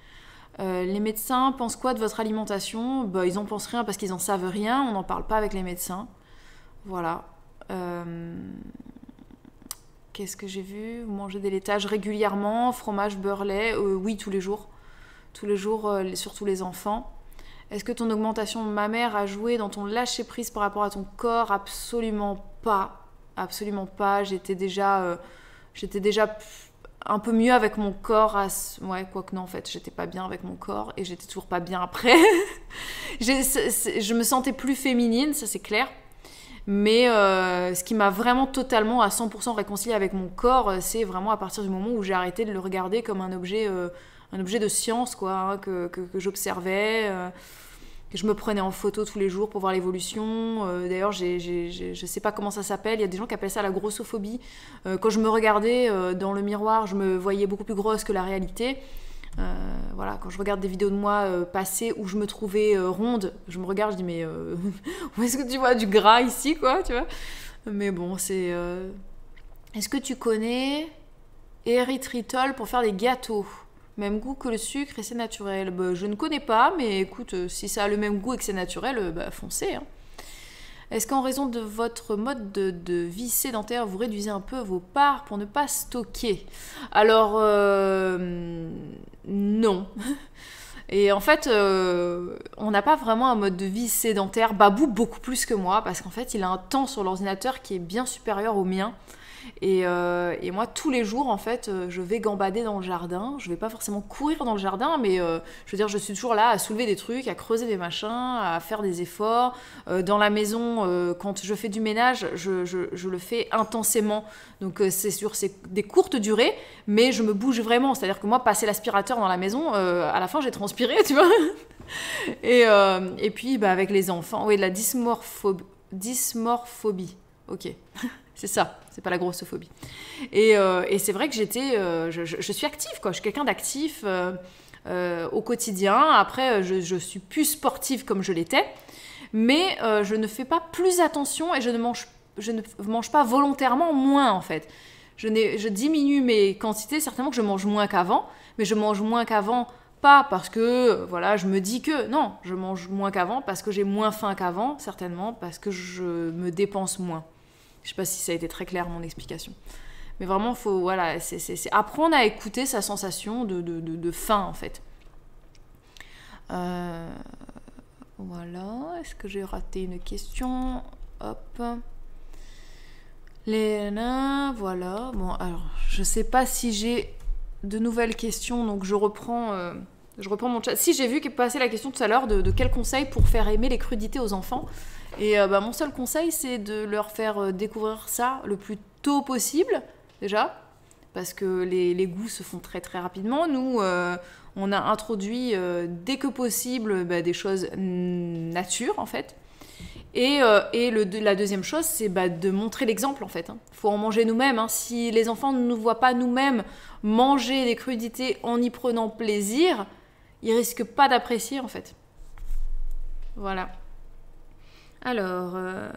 les médecins pensent quoi de votre alimentation bah, Ils en pensent rien parce qu'ils en savent rien. On n'en parle pas avec les médecins. Voilà. Qu'est-ce que j'ai vu Manger des laitages régulièrement, fromage, beurre, lait euh, Oui, tous les jours. Tous les jours, euh, surtout les enfants. Est-ce que ton augmentation mammaire a joué dans ton lâcher-prise par rapport à ton corps Absolument pas. Absolument pas. J'étais déjà, euh, j'étais déjà un peu mieux avec mon corps. À... Ouais, quoique non, en fait, j'étais pas bien avec mon corps et j'étais toujours pas bien après. je me sentais plus féminine, ça c'est clair mais euh, ce qui m'a vraiment totalement à 100% réconcilié avec mon corps, euh, c'est vraiment à partir du moment où j'ai arrêté de le regarder comme un objet, euh, un objet de science, quoi, hein, que, j'observais. que je me prenais en photo tous les jours pour voir l'évolution. D'ailleurs, je ne sais pas comment ça s'appelle. Il y a des gens qui appellent ça la grossophobie. quand je me regardais dans le miroir, je me voyais beaucoup plus grosse que la réalité. Euh, voilà, quand je regarde des vidéos de moi euh, passées où je me trouvais euh, ronde, je me regarde, je dis mais où est-ce que tu vois du gras ici quoi, tu vois Mais bon, c'est est-ce que tu connais érythritol pour faire des gâteaux Même goût que le sucre et c'est naturel. Bah, je ne connais pas, mais écoute, si ça a le même goût et que c'est naturel, bah foncez. Hein. Est-ce qu'en raison de votre mode de, vie sédentaire, vous réduisez un peu vos parts pour ne pas stocker Alors, euh, non. Et en fait, euh, on n'a pas vraiment un mode de vie sédentaire. Babou, beaucoup plus que moi, parce qu'en fait, il a un temps sur l'ordinateur qui est bien supérieur au mien. Euh, et, moi, tous les jours, en fait, euh, je vais gambader dans le jardin. Je vais pas forcément courir dans le jardin, mais euh, je veux dire, je suis toujours là à soulever des trucs, à creuser des machins, à faire des efforts. dans la maison, quand je fais du ménage, je, le fais intensément. Donc, c'est sur c'est des courtes durées, mais je me bouge vraiment. C'est-à-dire que moi, passer l'aspirateur dans la maison, à la fin, j'ai transpiré, tu vois. et, puis, bah, avec les enfants, oui, de la dysmorphobie. Dysmorphobie, ok, c'est ça c'est pas la grossophobie. Et, euh, c'est vrai que j'étais, euh, je, suis active, quoi. Je suis quelqu'un d'actif euh, au quotidien. Après, je, je, suis plus sportive comme je l'étais, mais je ne fais pas plus attention et je ne mange, je ne mange pas volontairement moins, en fait. Je, je diminue mes quantités, certainement que je mange moins qu'avant, mais je mange moins qu'avant pas parce que voilà je me dis que non je mange moins qu'avant parce que j'ai moins faim qu'avant certainement parce que je me dépense moins je sais pas si ça a été très clair mon explication. Mais vraiment, faut voilà, c'est apprendre à écouter sa sensation de, faim en fait. Euh, voilà, est-ce que j'ai raté une question Hop. Les voilà. Bon, alors, je sais pas si j'ai de nouvelles questions, donc je reprends, euh, je reprends mon chat. Si j'ai vu qu'il passé la question tout à l'heure de quel conseil pour faire aimer les crudités aux enfants. Et euh, bah, mon seul conseil, c'est de leur faire euh, découvrir ça le plus tôt possible, déjà, parce que les, les goûts se font très très rapidement. Nous, euh, on a introduit dès que possible bah, des choses nature, en fait. Et, et le, la deuxième chose, c'est bah, de montrer l'exemple, en fait. Il hein. faut en manger nous-mêmes. Hein. Si les enfants ne nous voient pas nous-mêmes manger des crudités en y prenant plaisir, ils risquent pas d'apprécier, en fait. Voilà. Alors, euh,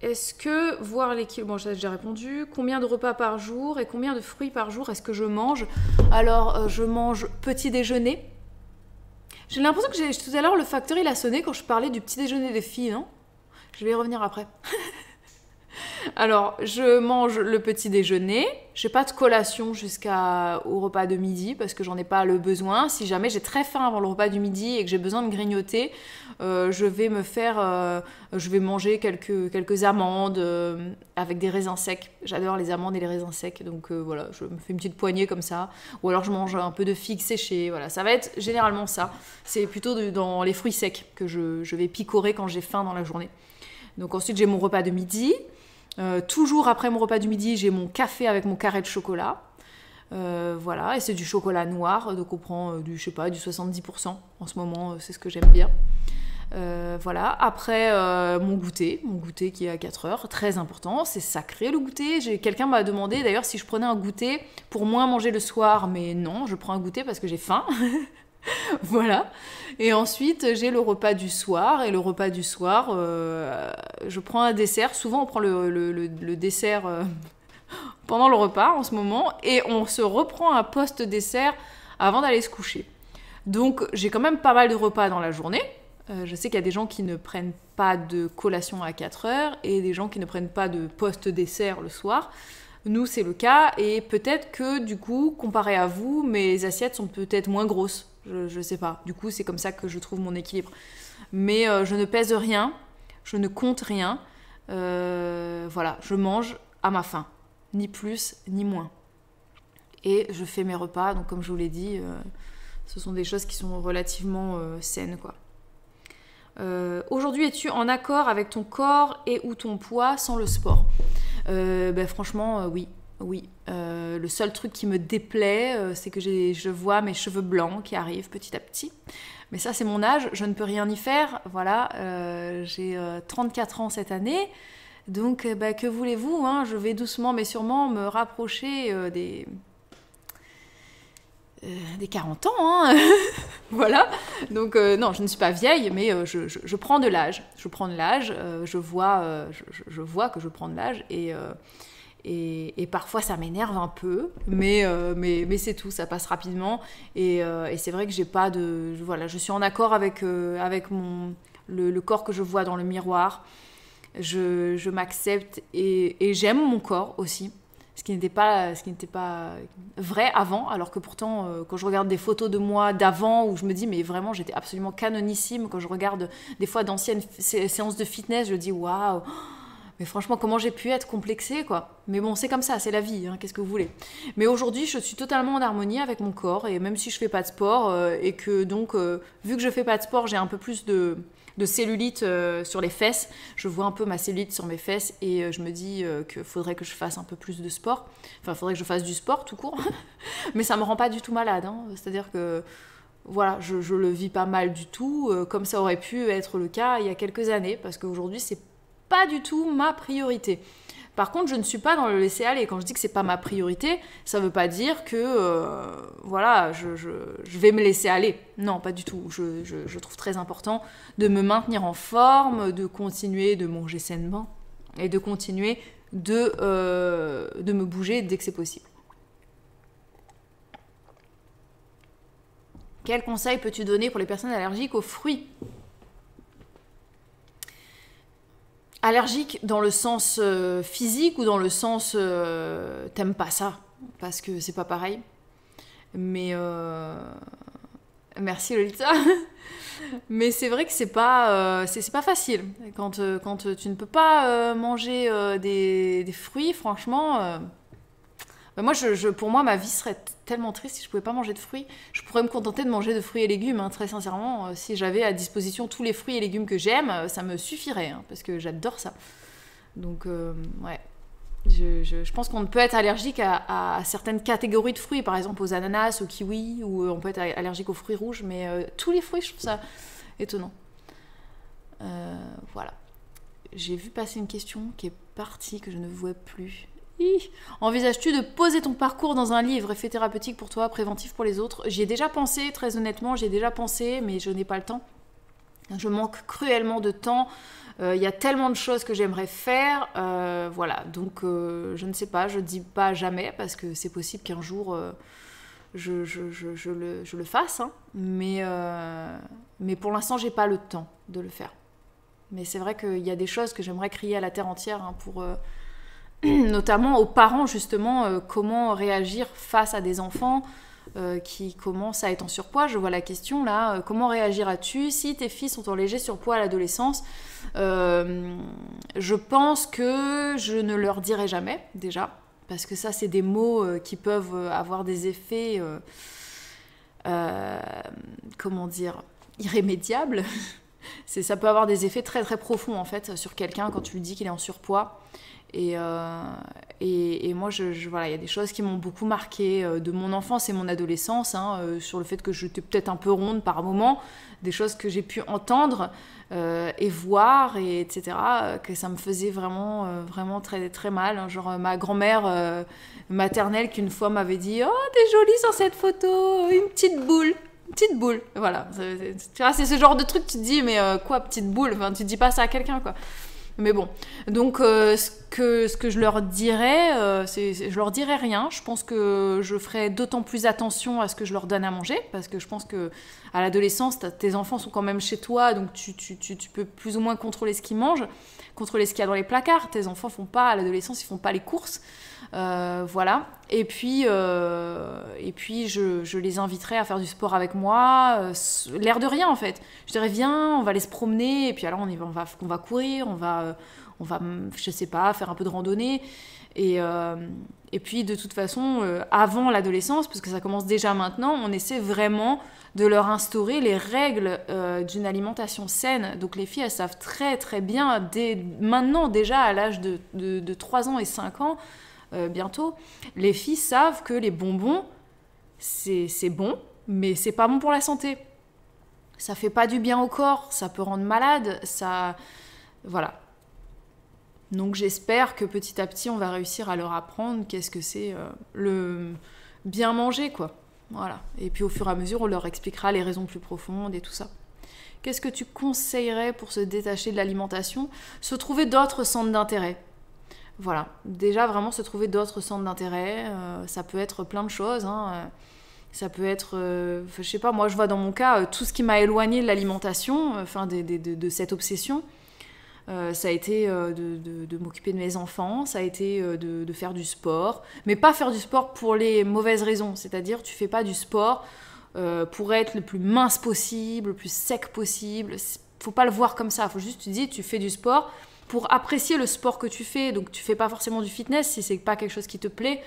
est-ce que voir kilos, bon, j'ai déjà répondu, combien de repas par jour et combien de fruits par jour est-ce que je mange Alors, euh, je mange petit déjeuner. J'ai l'impression que tout à l'heure, le facteur, il a sonné quand je parlais du petit déjeuner des filles, non Je vais y revenir après. Alors, je mange le petit déjeuner. J'ai pas de collation jusqu'au repas de midi parce que j'en ai pas le besoin. Si jamais j'ai très faim avant le repas du midi et que j'ai besoin de grignoter, euh, je vais me faire, euh, je vais manger quelques, quelques amandes euh, avec des raisins secs. J'adore les amandes et les raisins secs, donc voilà, je me fais une petite poignée comme ça. Ou alors je mange un peu de figues séchées. Voilà, ça va être généralement ça. C'est plutôt dans les fruits secs que je, je vais picorer quand j'ai faim dans la journée. Donc ensuite j'ai mon repas de midi. Euh, toujours après mon repas du midi, j'ai mon café avec mon carré de chocolat. Euh, voilà, et c'est du chocolat noir, donc on prend euh, du, je sais pas, du 70% en ce moment, c'est ce que j'aime bien. voilà, après mon goûter, mon goûter qui est à 4 heures, très important, c'est sacré le goûter. Quelqu'un m'a demandé d'ailleurs si je prenais un goûter pour moins manger le soir, mais non, je prends un goûter parce que j'ai faim. voilà. Et ensuite, j'ai le repas du soir. Et le repas du soir, euh, je prends un dessert. Souvent, on prend le, dessert euh, pendant le repas en ce moment. Et on se reprend un post-dessert avant d'aller se coucher. Donc, j'ai quand même pas mal de repas dans la journée. Euh, je sais qu'il y a des gens qui ne prennent pas de collation à 4 heures et des gens qui ne prennent pas de post-dessert le soir. Nous, c'est le cas. Et peut-être que, du coup, comparé à vous, mes assiettes sont peut-être moins grosses je, ne sais pas. Du coup, c'est comme ça que je trouve mon équilibre. Mais euh, je ne pèse rien, je ne compte rien. Euh, voilà, je mange à ma faim, ni plus ni moins. Et je fais mes repas, donc comme je vous l'ai dit, euh, ce sont des choses qui sont relativement saines, quoi. Aujourd'hui, es-tu en accord avec ton corps et ou ton poids sans le sport ben, Franchement, oui. Oui, euh, le seul truc qui me déplaît, euh, c'est que je vois mes cheveux blancs qui arrivent petit à petit. Mais ça, c'est mon âge, je ne peux rien y faire. Voilà, euh, j'ai 34 ans cette année. Donc, bah, que voulez-vous hein? Je vais doucement mais sûrement me rapprocher des... des 40 ans. Hein? voilà. Donc, non, je ne suis pas vieille, mais je, prends de l'âge. Je prends de l'âge, je, vois, je, vois que je prends de l'âge. Et et, parfois ça m'énerve un peu, mais, euh, mais, mais c'est tout, ça passe rapidement. Et, euh, c'est vrai que j'ai pas de. Voilà, je suis en accord avec, euh, avec mon, le, corps que je vois dans le miroir. Je, je m'accepte et, j'aime mon corps aussi ce qui n'était pas ce qui n'était pas vrai avant alors que pourtant quand je regarde des photos de moi d'avant où je me dis mais vraiment j'étais absolument canonissime quand je regarde des fois d'anciennes séances de fitness je dis waouh mais franchement, comment j'ai pu être complexée, quoi Mais bon, c'est comme ça, c'est la vie, hein, qu'est-ce que vous voulez Mais aujourd'hui, je suis totalement en harmonie avec mon corps, et même si je fais pas de sport, euh, et que donc, euh, vu que je fais pas de sport, j'ai un peu plus de, cellulite euh, sur les fesses, je vois un peu ma cellulite sur mes fesses, et je me dis qu'il faudrait que je fasse un peu plus de sport, enfin, il faudrait que je fasse du sport tout court, mais ça me rend pas du tout malade, hein. c'est-à-dire que voilà, je, je, le vis pas mal du tout, comme ça aurait pu être le cas il y a quelques années, parce qu'aujourd'hui, c'est pas du tout ma priorité. Par contre, je ne suis pas dans le laisser aller. Quand je dis que c'est pas ma priorité, ça ne veut pas dire que euh, voilà, je, vais me laisser aller. Non, pas du tout. Je, trouve très important de me maintenir en forme, de continuer de manger sainement et de continuer de, euh, de me bouger dès que c'est possible. Quel conseil peux-tu donner pour les personnes allergiques aux fruits Allergique dans le sens euh, physique ou dans le sens euh, t'aimes pas ça parce que c'est pas pareil. Mais euh, merci Lolita. Mais c'est vrai que c'est pas c'est pas facile quand quand tu ne peux pas manger des, fruits franchement. Ben moi je, pour moi ma vie serait tellement triste si je pouvais pas manger de fruits. Je pourrais me contenter de manger de fruits et légumes, hein, très sincèrement. Euh, si j'avais à disposition tous les fruits et légumes que j'aime, euh, ça me suffirait, hein, parce que j'adore ça. Donc, euh, ouais. Je, pense qu'on ne peut être allergique à, à, certaines catégories de fruits, par exemple aux ananas, aux kiwis, ou on peut être allergique aux fruits rouges, mais tous les fruits, je trouve ça étonnant. voilà. J'ai vu passer une question qui est partie, que je ne vois plus. Envisages-tu de poser ton parcours dans un livre, effet thérapeutique pour toi, préventif pour les autres J'y ai déjà pensé, très honnêtement, j'y ai déjà pensé, mais je n'ai pas le temps. Je manque cruellement de temps. Euh, il y a tellement de choses que j'aimerais faire. Euh, voilà, donc euh, je ne sais pas, je ne dis pas jamais, parce que c'est possible qu'un jour je, le, fasse. Hein. Mais, mais pour l'instant, j'ai pas le temps de le faire. Mais c'est vrai qu'il y a des choses que j'aimerais crier à la terre entière hein, pour notamment aux parents justement euh, comment réagir face à des enfants euh, qui commencent à être en surpoids. Je vois la question là, euh, comment réagiras-tu si tes filles sont en léger surpoids à l'adolescence Je pense que je ne leur dirai jamais déjà, parce que ça c'est des mots qui peuvent avoir des effets, comment dire, irrémédiables. ça peut avoir des effets très très profonds en fait sur quelqu'un quand tu lui dis qu'il est en surpoids. Et, euh, et, moi, je, voilà, il y a des choses qui m'ont beaucoup marqué euh, de mon enfance et mon adolescence, hein, euh, sur le fait que j'étais peut-être un peu ronde par moment, des choses que j'ai pu entendre et voir, et, etc., que ça me faisait vraiment, vraiment très, très mal. Hein, genre ma grand-mère maternelle qui une fois m'avait dit « Oh, t'es jolie sur cette photo, une petite boule !» petite boule. Voilà. Tu c'est ce genre de truc, tu te dis, mais euh, quoi, petite boule Enfin, tu dis pas ça à quelqu'un, quoi. Mais bon, donc euh, ce, que, ce que je leur dirais, euh, c'est, je leur dirais rien. Je pense que je ferai d'autant plus attention à ce que je leur donne à manger, parce que je pense que à l'adolescence, tes enfants sont quand même chez toi, donc tu, tu, tu, tu, peux plus ou moins contrôler ce qu'ils mangent, contrôler ce qu'il y a dans les placards. Tes enfants font pas, à l'adolescence, ils font pas les courses. Euh, voilà. Et puis, euh, et puis je, les inviterais à faire du sport avec moi, euh, l'air de rien en fait. Je dirais viens, on va aller se promener, et puis alors on, va, on, va, courir, on va, on va, mm, je sais pas, faire un peu de randonnée. Et, puis, de toute façon, avant l'adolescence, parce que ça commence déjà maintenant, on essaie vraiment de leur instaurer les règles d'une alimentation saine. Donc, les filles, elles savent très, très bien, dès maintenant, déjà à l'âge de, de, de, 3 ans et 5 ans, euh, bientôt, les filles savent que les bonbons, c'est bon, mais c'est pas bon pour la santé. Ça fait pas du bien au corps, ça peut rendre malade, ça. Voilà. Donc j'espère que petit à petit, on va réussir à leur apprendre qu'est-ce que c'est euh, le bien manger, quoi. Voilà. Et puis au fur et à mesure, on leur expliquera les raisons plus profondes et tout ça. Qu'est-ce que tu conseillerais pour se détacher de l'alimentation Se trouver d'autres centres d'intérêt. Voilà, déjà vraiment se trouver d'autres centres d'intérêt, euh, ça peut être plein de choses. Hein, euh, ça peut être, Je euh, je sais pas, moi je vois dans mon cas tout ce qui m'a éloigné de l'alimentation, enfin de, cette obsession. ça a été de, m'occuper de mes enfants, ça a été de, faire du sport, mais pas faire du sport pour les mauvaises raisons, c'est-à-dire tu fais pas du sport pour être le plus mince possible, le plus sec possible. Faut pas le voir comme ça, faut juste tu dis tu fais du sport pour apprécier le sport que tu fais. Donc tu fais pas forcément du fitness si c'est pas quelque chose qui te plaît.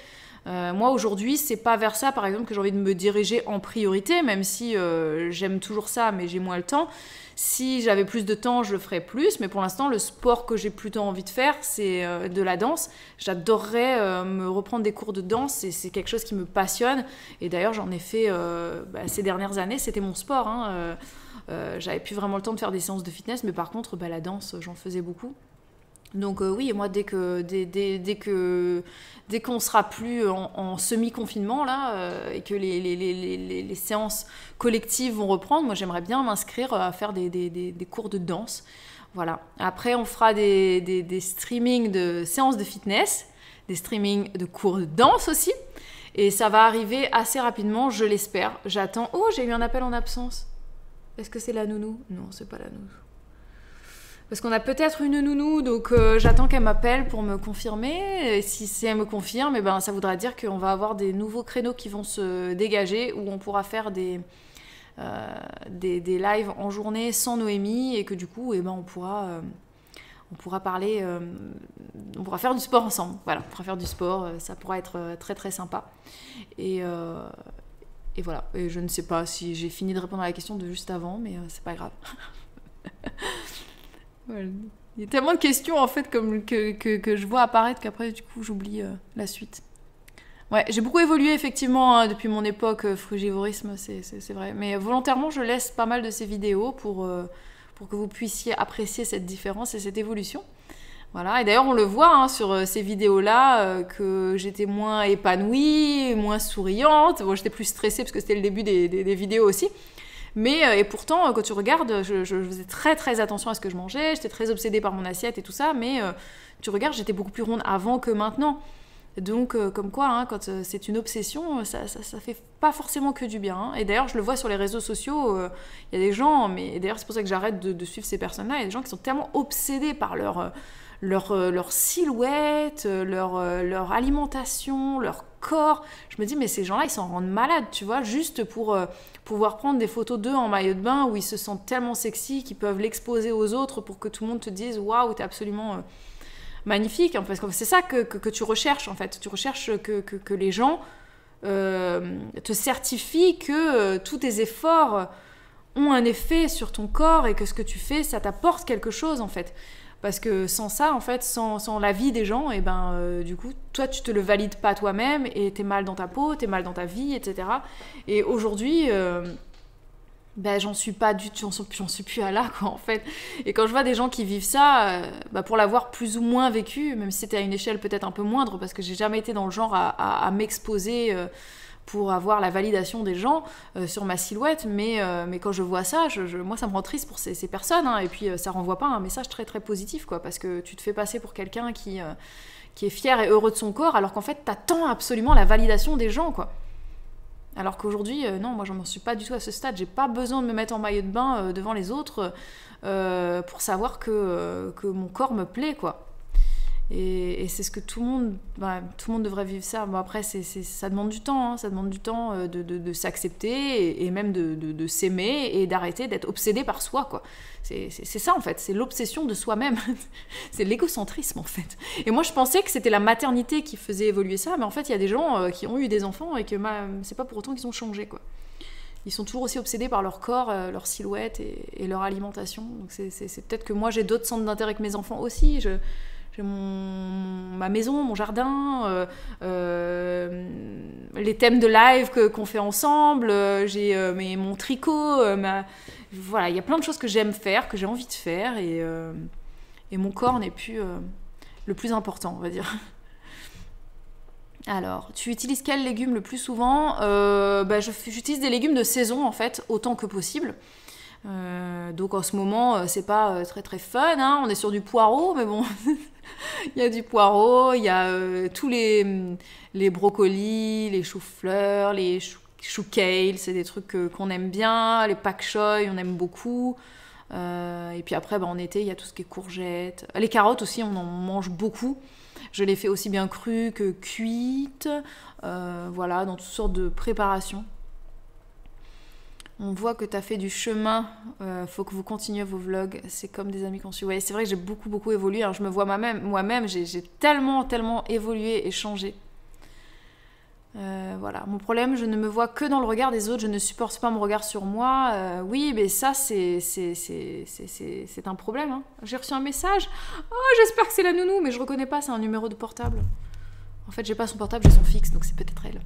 Euh, moi aujourd'hui, c'est pas vers ça par exemple que j'ai envie de me diriger en priorité, même si euh, j'aime toujours ça, mais j'ai moins le temps. Si j'avais plus de temps, je le ferais plus, mais pour l'instant, le sport que j'ai plutôt envie de faire, c'est euh, de la danse. J'adorerais me reprendre des cours de danse, et c'est quelque chose qui me passionne. Et d'ailleurs, j'en ai fait bah, ces dernières années, c'était mon sport. Hein. j'avais plus vraiment le temps de faire des séances de fitness, mais par contre, bah, la danse, j'en faisais beaucoup. Donc euh, oui, oui, moi dès que dès, que dès qu'on sera plus en, semi-confinement là euh, et que les, séances collectives vont reprendre, moi j'aimerais bien m'inscrire euh, à faire des, cours de danse. Voilà. Après on fera des, streamings de séances de fitness, des streamings de cours de danse aussi. Et ça va arriver assez rapidement, je l'espère. J'attends. Oh, j'ai eu un appel en absence. Est-ce que c'est la nounou Non, c'est pas la nounou. Parce qu'on a peut-être une nounou, donc euh, j'attends qu'elle m'appelle pour me confirmer. Et si, elle me confirme, eh ben, ça voudra dire qu'on va avoir des nouveaux créneaux qui vont se dégager, où on pourra faire des, euh, des, lives en journée sans Noémie, et que du coup, eh ben, on pourra... Euh, on pourra parler, on pourra faire du sport ensemble. Voilà, on pourra faire du sport, ça pourra être très très sympa. Et, et voilà, et je ne sais pas si j'ai fini de répondre à la question de juste avant, mais ce c'est pas grave. Il y a tellement de questions en fait que, que, que je vois apparaître qu'après du coup j'oublie euh, la suite. Ouais, j'ai beaucoup évolué effectivement hein, depuis mon époque euh, frugivorisme, c'est vrai. Mais euh, volontairement je laisse pas mal de ces vidéos pour, pour que vous puissiez apprécier cette différence et cette évolution. Voilà, et d'ailleurs on le voit hein, sur ces vidéos-là que j'étais moins épanouie, moins souriante, bon, j'étais plus stressée parce que c'était le début des, des vidéos aussi, mais euh, et pourtant, euh, quand tu regardes, je, faisais très très attention à ce que je mangeais, j'étais très obsédée par mon assiette et tout ça, mais euh, tu regardes, j'étais beaucoup plus ronde avant que maintenant. Donc, comme quoi, hein, quand c'est une obsession, ça, ça, fait pas forcément que du bien. Hein. Et d'ailleurs, je le vois sur les réseaux sociaux, il y a des gens, mais d'ailleurs, c'est pour ça que j'arrête de, suivre ces personnes-là, il y a des gens qui sont tellement obsédés par leur, leur, leur silhouette, leur, leur alimentation, leur corps. Je me dis, mais ces gens-là, ils s'en rendent malades, tu vois, juste pour euh, pouvoir prendre des photos d'eux en maillot de bain où ils se sentent tellement sexy qu'ils peuvent l'exposer aux autres pour que tout le monde te dise, waouh, t'es absolument euh, magnifique. parce que c'est ça que, que, tu recherches, en fait. Tu recherches que, que les gens euh, te certifient que tous tes efforts ont un effet sur ton corps et que ce que tu fais, ça t'apporte quelque chose, en fait. Parce que sans ça, en fait, sans, sans vie des gens, et eh ben, euh, du coup, toi, tu te le valides pas toi-même et t'es mal dans ta peau, t'es mal dans ta vie, etc. Et aujourd'hui, euh, ben, j'en suis pas du tout, j'en suis plus à là, quoi, en fait. Et quand je vois des gens qui vivent ça, euh, ben, pour l'avoir plus ou moins vécu, même si c'était à une échelle peut-être un peu moindre, parce que j'ai jamais été dans le genre à m'exposer pour avoir la validation des gens euh, sur ma silhouette, mais, euh, mais quand je vois ça, moi ça me rend triste pour ces, personnes, hein, et puis euh, ça renvoie pas un message très très positif, quoi, parce que tu te fais passer pour quelqu'un qui, qui est fier et heureux de son corps, alors qu'en fait t'attends absolument la validation des gens, quoi. Alors qu'aujourd'hui, non, moi je m'en suis pas du tout à ce stade, j'ai pas besoin de me mettre en maillot de bain devant les autres pour savoir que, que mon corps me plaît, quoi. Et, c'est ce que tout le monde, bah, tout le monde devrait vivre ça. Bon, après, c'est ça demande du temps, hein. ça demande du temps euh, de, s'accepter et, même de, s'aimer et d'arrêter d'être obsédé par soi, quoi. C'est ça en fait, c'est l'obsession de soi-même, c'est l'égocentrisme en fait. Et moi, je pensais que c'était la maternité qui faisait évoluer ça, mais en fait, il y a des gens euh, qui ont eu des enfants et que c'est pas pour autant qu'ils ont changé, quoi ils sont toujours aussi obsédés par leur corps, euh, leur silhouette et, leur alimentation. Donc c'est peut-être que moi j'ai d'autres centres d'intérêt que mes enfants aussi. Je, j'ai ma maison, mon jardin, euh, euh, les thèmes de live qu'on fait ensemble, euh, j'ai mon tricot, voilà, il y a plein de choses que j'aime faire, que j'ai envie de faire, et, mon corps n'est plus le plus important, on va dire. Alors, tu utilises quels légumes le plus souvent bah, J'utilise des légumes de saison en fait, autant que possible. Euh, donc en ce moment, euh, c'est pas euh, très très fun. Hein. On est sur du poireau, mais bon, il y a du poireau, il y a tous les, mm, les brocolis, les choux-fleurs, les choux, kale, c'est des trucs qu'on aime bien. Les pak choy, on aime beaucoup. et puis après, bah, en été, il y a tout ce qui est courgettes. Les carottes aussi, on en mange beaucoup. Je les fais aussi bien crues que cuites. voilà, dans toutes sortes de préparations on voit que tu as fait du chemin, Il euh, faut que vous continuez vos vlogs, c'est comme des amis qu'on suit. Oui, c'est vrai que j'ai beaucoup, beaucoup évolué. Hein. je me vois moi-même, moi-même j'ai tellement, tellement évolué et changé. Euh, voilà, mon problème, je ne me vois que dans le regard des autres, je ne supporte pas mon regard sur moi. Euh, oui, mais ça, c'est un problème. Hein. J'ai reçu un message. Oh, j'espère que c'est la nounou, mais je reconnais pas, c'est un numéro de portable. En fait, j'ai pas son portable, j'ai son fixe, donc c'est peut-être elle.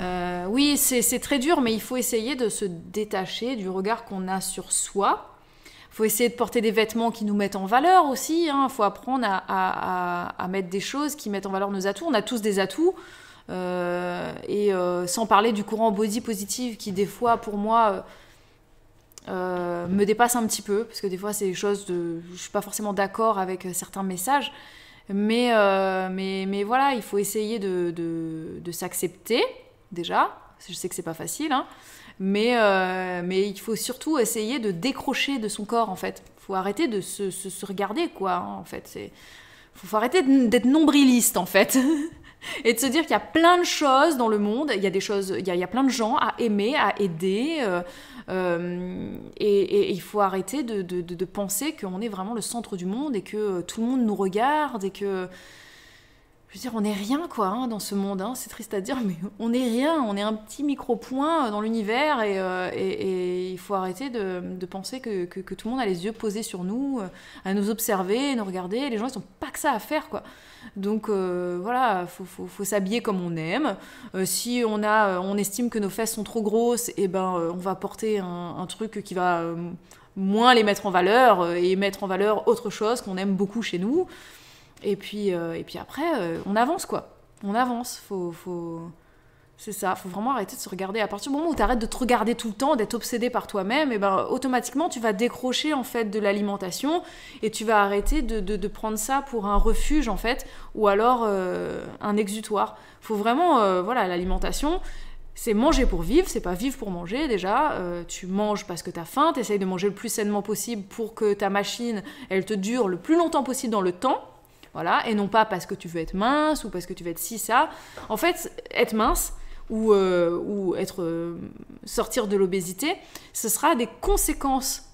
Euh, oui, c'est très dur, mais il faut essayer de se détacher du regard qu'on a sur soi. Il faut essayer de porter des vêtements qui nous mettent en valeur aussi. Hein. Il faut apprendre à, mettre des choses qui mettent en valeur nos atouts. On a tous des atouts. Euh, et euh, sans parler du courant body positive qui, des fois, pour moi, me dépasse un petit peu. Parce que des fois, c'est des choses de... Je ne suis pas forcément d'accord avec certains messages. Mais, voilà, il faut essayer de s'accepter déjà. Je sais que c'est pas facile, hein. mais, euh, mais il faut surtout essayer de décrocher de son corps en fait. Faut arrêter de se, se, regarder quoi. Hein, en fait, Il faut, arrêter d'être nombriliste en fait. et de se dire qu'il y a plein de choses dans le monde, il y a des choses, il y a, plein de gens à aimer, à aider, euh, euh, et, il faut arrêter de, de, de penser qu'on est vraiment le centre du monde et que tout le monde nous regarde et que on est rien, quoi, hein, dans ce monde. Hein, c'est triste à dire, mais on est rien. On est un petit micro-point euh, dans l'univers euh, et, il faut arrêter de, penser que, tout le monde a les yeux posés sur nous, euh, à nous observer, nous regarder. Les gens, ils sont pas que ça à faire, quoi. Donc voilà, faut, faut, s'habiller comme on aime. si on estime que nos fesses sont trop grosses, et eh ben, on va porter un truc qui va moins les mettre en valeur et mettre en valeur autre chose qu'on aime beaucoup chez nous. Et puis, euh, et puis après, euh, on avance quoi. On avance. Faut, faut... C'est ça, faut vraiment arrêter de se regarder. À partir du moment où tu arrêtes de te regarder tout le temps, d'être obsédé par toi-même, et eh ben automatiquement tu vas décrocher en fait de l'alimentation et tu vas arrêter de, de, prendre ça pour un refuge en fait, ou alors euh, un exutoire. Faut vraiment, voilà, l'alimentation, c'est manger pour vivre, c'est pas vivre pour manger déjà. tu manges parce que t'as faim, t'essayes de manger le plus sainement possible pour que ta machine, elle te dure le plus longtemps possible dans le temps. Voilà, et non pas parce que tu veux être mince ou parce que tu veux être ci, ça. En fait, être mince ou, euh, ou être, euh, sortir de l'obésité, ce sera des conséquences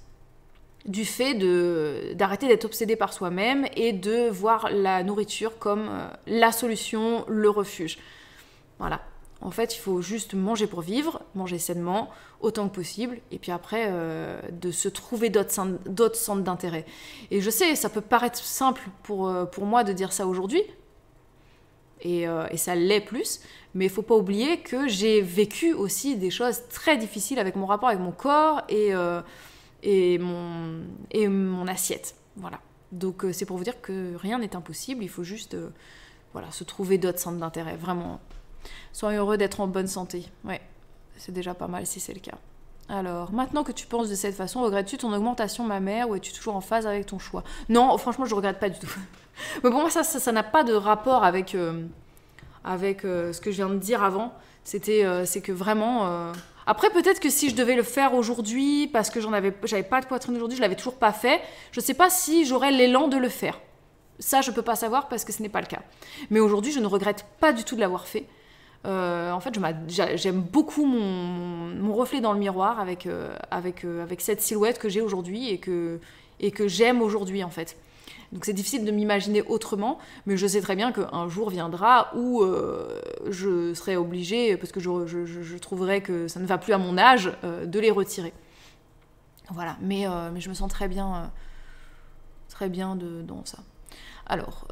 du fait de, d'arrêter d'être obsédé par soi-même et de voir la nourriture comme euh, la solution, le refuge. Voilà. En fait, il faut juste manger pour vivre, manger sainement, autant que possible, et puis après, euh, de se trouver d'autres centres d'intérêt. Et je sais, ça peut paraître simple pour, euh, pour moi de dire ça aujourd'hui, euh, et, ça l'est plus, mais il faut pas oublier que j'ai vécu aussi des choses très difficiles avec mon rapport avec mon corps et, et, mon, et mon assiette. Voilà. Donc c'est pour vous dire que rien n'est impossible, il faut juste voilà, se trouver d'autres centres d'intérêt, vraiment. « Sois heureux d'être en bonne santé. Oui, c'est déjà pas mal si c'est le cas. Alors, maintenant que tu penses de cette façon, regrettes-tu ton augmentation ma mère, ou es-tu toujours en phase avec ton choix Non, franchement, je ne regrette pas du tout. Mais pour moi, ça, ça n'a pas de rapport avec, euh, avec euh, ce que je viens de dire avant. C'était, euh, c'est que vraiment. Après, peut-être que si je devais le faire aujourd'hui, parce que j'en avais, j'avais pas de poitrine aujourd'hui, je l'avais toujours pas fait, je ne sais pas si j'aurais l'élan de le faire. Ça, je peux pas savoir parce que ce n'est pas le cas. Mais aujourd'hui, je ne regrette pas du tout de l'avoir fait. Euh, en fait, j'aime beaucoup mon, reflet dans le miroir avec, euh, avec, euh, avec cette silhouette que j'ai aujourd'hui et que, et que j'aime aujourd'hui, en fait. Donc c'est difficile de m'imaginer autrement, mais je sais très bien qu'un jour viendra où je serai obligée, parce que je, je, je, trouverai que ça ne va plus à mon âge, de les retirer. Voilà, mais, mais, je me sens très bien, très bien de, dans ça. Alors,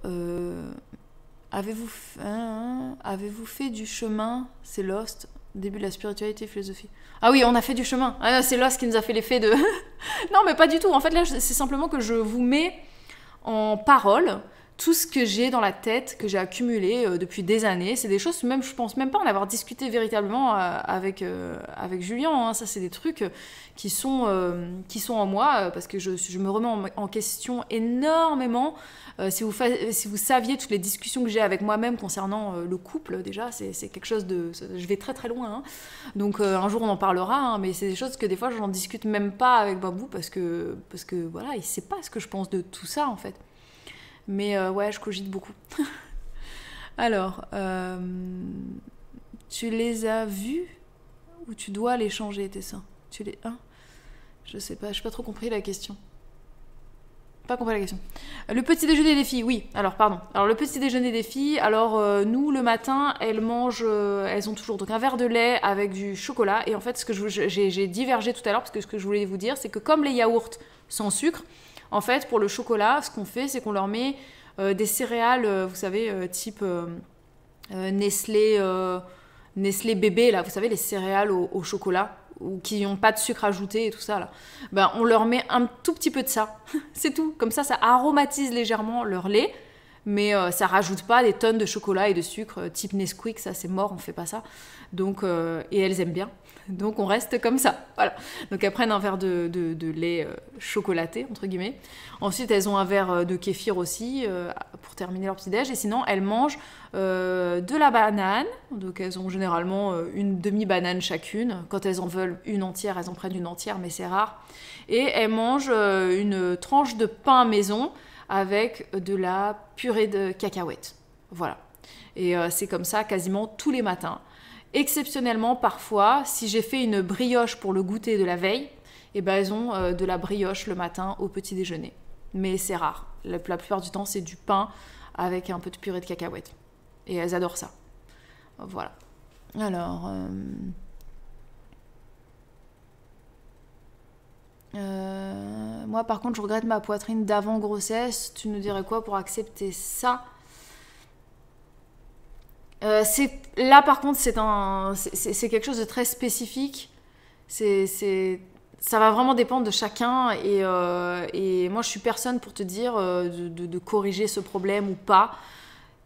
Hein, hein, avez-vous fait, du chemin C'est Lost, début de la spiritualité philosophie. Ah oui, on a fait du chemin. Ah, c'est Lost qui nous a fait l'effet de. non, mais pas du tout. En fait, là, c'est simplement que je vous mets en parole tout ce que j'ai dans la tête, que j'ai accumulé euh, depuis des années. C'est des choses, même je pense même pas en avoir discuté véritablement euh, avec, euh, avec Julien. Hein. Ça, c'est des trucs qui sont, qui sont en moi parce que je, je me remets en, question énormément. si, vous si vous saviez toutes les discussions que j'ai avec moi-même concernant le couple, déjà, c'est quelque chose de. Je vais très très loin. Hein. Donc un jour, on en parlera, hein, mais c'est des choses que des fois, je n'en discute même pas avec Babou parce que, parce que voilà, il sait pas ce que je pense de tout ça en fait. Mais euh, ouais, je cogite beaucoup. Alors, euh, tu les as vus ou tu dois les changer tes seins Tu les. Hein je sais pas, je n'ai pas trop compris la question. Pas compris la question. Le petit déjeuner des filles, oui. Alors, pardon. Alors, le petit déjeuner des filles, alors, euh, nous, le matin, elles mangent, elles ont toujours donc un verre de lait avec du chocolat. Et en fait, ce que j'ai divergé tout à l'heure, parce que ce que je voulais vous dire, c'est que comme les yaourts sans sucre, en fait, pour le chocolat, ce qu'on fait, c'est qu'on leur met euh, des céréales, euh, vous savez, euh, type Nestlé, Nestlé bébé, là, vous savez, les céréales au, chocolat ou qui n'ont pas de sucre ajouté et tout ça là, ben, on leur met un tout petit peu de ça, c'est tout. Comme ça, ça aromatise légèrement leur lait, mais ça rajoute pas des tonnes de chocolat et de sucre type Nesquik, ça c'est mort, on ne fait pas ça. Donc et elles aiment bien. Donc on reste comme ça. Voilà. Donc elles prennent un verre de, lait euh, chocolaté, entre guillemets. Ensuite, elles ont un verre euh, de kéfir aussi euh, pour terminer leur petit-déj. Et sinon, elles mangent de la banane. Donc elles ont généralement une demi-banane chacune. Quand elles en veulent une entière, elles en prennent une entière, mais c'est rare. Et elles mangent une tranche de pain maison avec de la purée de cacahuètes. Voilà. Et c'est comme ça quasiment tous les matins. Exceptionnellement, parfois, si j'ai fait une brioche pour le goûter de la veille, eh ben, elles ont euh, de la brioche le matin au petit déjeuner. Mais c'est rare. La, plupart du temps, c'est du pain avec un peu de purée de cacahuètes. Et elles adorent ça. Voilà. Alors. Euh, euh, moi, par contre, je regrette ma poitrine d'avant grossesse. Tu nous dirais quoi pour accepter ça euh, là, par contre, c'est quelque chose de très spécifique. ça va vraiment dépendre de chacun. Euh, et, moi, je suis personne pour te dire euh, de, corriger ce problème ou pas.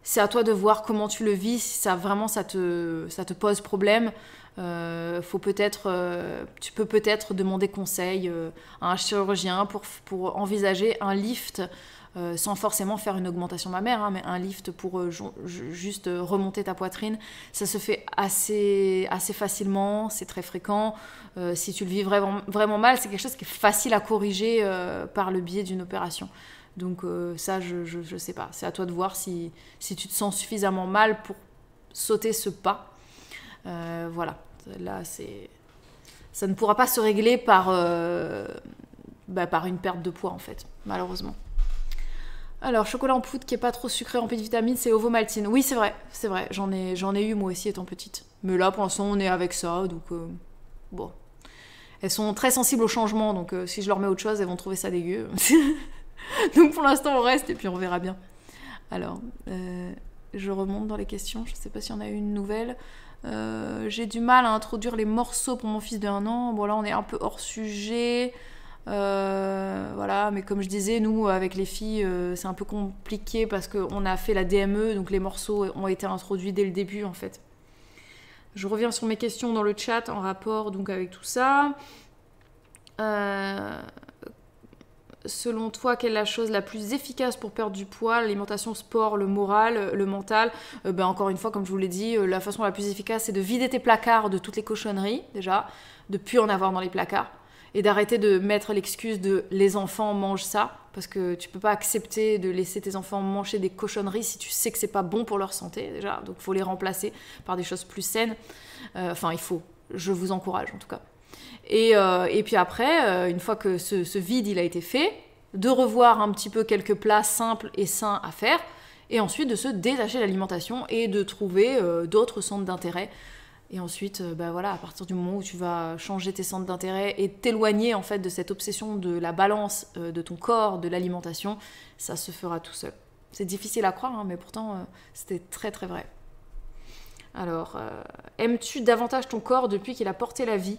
C'est à toi de voir comment tu le vis, si ça vraiment ça te, pose problème. tu peux peut-être demander conseil à un chirurgien pour envisager un lift euh, sans forcément faire une augmentation mammaire, hein, mais un lift pour euh, juste euh, remonter ta poitrine, ça se fait assez, assez facilement, c'est très fréquent. si tu le vis vraiment, mal, c'est quelque chose qui est facile à corriger par le biais d'une opération. Donc ça, je, ne sais pas. C'est à toi de voir si, tu te sens suffisamment mal pour sauter ce pas. voilà, là, Ça ne pourra pas se régler par, bah, par une perte de poids, en fait, malheureusement. Alors, chocolat en poudre qui est pas trop sucré, en de vitamines, c'est ovomaltine. Oui, c'est vrai, c'est vrai. J'en ai, j'en ai eu moi aussi étant petite. Mais là, pour l'instant, on est avec ça, donc euh, bon. Elles sont très sensibles au changement, donc euh, si je leur mets autre chose, elles vont trouver ça dégueu. donc pour l'instant, on reste et puis on verra bien. Alors, euh, je remonte dans les questions. Je sais pas si on a eu une nouvelle. j'ai du mal à introduire les morceaux pour mon fils de un an. Bon, là, on est un peu hors sujet. Euh, voilà, mais comme je disais, nous, avec les filles, euh, c'est un peu compliqué parce qu'on a fait la DME, donc les morceaux ont été introduits dès le début, en fait. Je reviens sur mes questions dans le chat en rapport donc avec tout ça. Euh, selon toi, quelle est la chose la plus efficace pour perdre du poids L'alimentation, sport, le moral, le mental ben, Encore une fois, comme je vous l'ai dit, la façon la plus efficace, c'est de vider tes placards de toutes les cochonneries, déjà, de plus en avoir dans les placards et d'arrêter de mettre l'excuse de les enfants mangent ça parce que tu peux pas accepter de laisser tes enfants manger des cochonneries si tu sais que c'est pas bon pour leur santé déjà donc faut les remplacer par des choses plus saines euh, enfin il faut je vous encourage en tout cas et, euh, puis après euh, une fois que ce, ce, vide il a été fait de revoir un petit peu quelques plats simples et sains à faire et ensuite de se détacher de l'alimentation et de trouver d'autres centres d'intérêt et ensuite, euh, bah voilà, à partir du moment où tu vas changer tes centres d'intérêt et t'éloigner en fait de cette obsession de la balance euh, de ton corps, de l'alimentation, ça se fera tout seul. C'est difficile à croire, hein, mais pourtant euh, c'était très très vrai. Alors, aimes-tu davantage ton corps depuis qu'il a porté la vie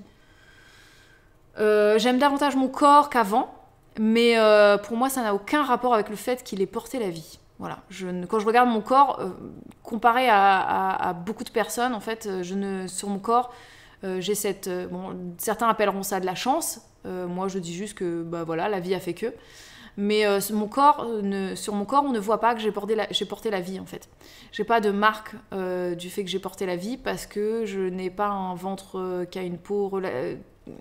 J'aime davantage mon corps qu'avant, mais pour moi ça n'a aucun rapport avec le fait qu'il ait porté la vie. Voilà, je quand je regarde mon corps, euh, comparé à, beaucoup de personnes, en fait, euh, je ne, sur mon corps, euh, j'ai cette... certains appelleront ça de la chance. moi, je dis juste que, bah, voilà, la vie a fait que. Mais mon corps, sur mon corps, on ne voit pas que j'ai porté, la, porté la vie, en fait. J'ai pas de marque du fait que j'ai porté la vie parce que je n'ai pas un ventre qui a une peau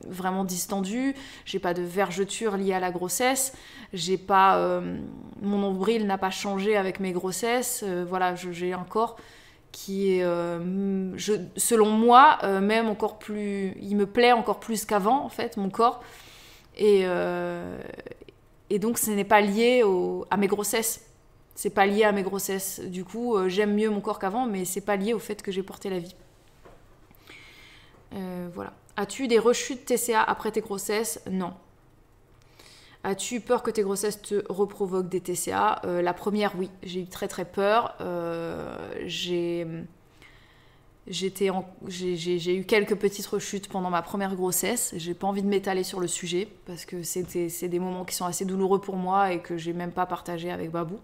vraiment distendu j'ai pas de vergeture liée à la grossesse, j'ai pas euh, mon nombril n'a pas changé avec mes grossesses, euh, voilà, j'ai un corps qui est, euh, selon moi, même encore plus, il me plaît encore plus qu'avant en fait, mon corps, et, et donc ce n'est pas lié à mes grossesses. C'est pas lié à mes grossesses. Du coup, j'aime mieux mon corps qu'avant, mais c'est pas lié au fait que j'ai porté la vie. voilà. As-tu des rechutes TCA après tes grossesses Non. As-tu peur que tes grossesses te reprovoquent des TCA euh, La première, oui. J'ai eu très très peur. Euh, j'ai... j'ai, eu quelques petites rechutes pendant ma première grossesse. J'ai pas envie de m'étaler sur le sujet parce que c'est des moments qui sont assez douloureux pour moi et que j'ai même pas partagé avec Babou.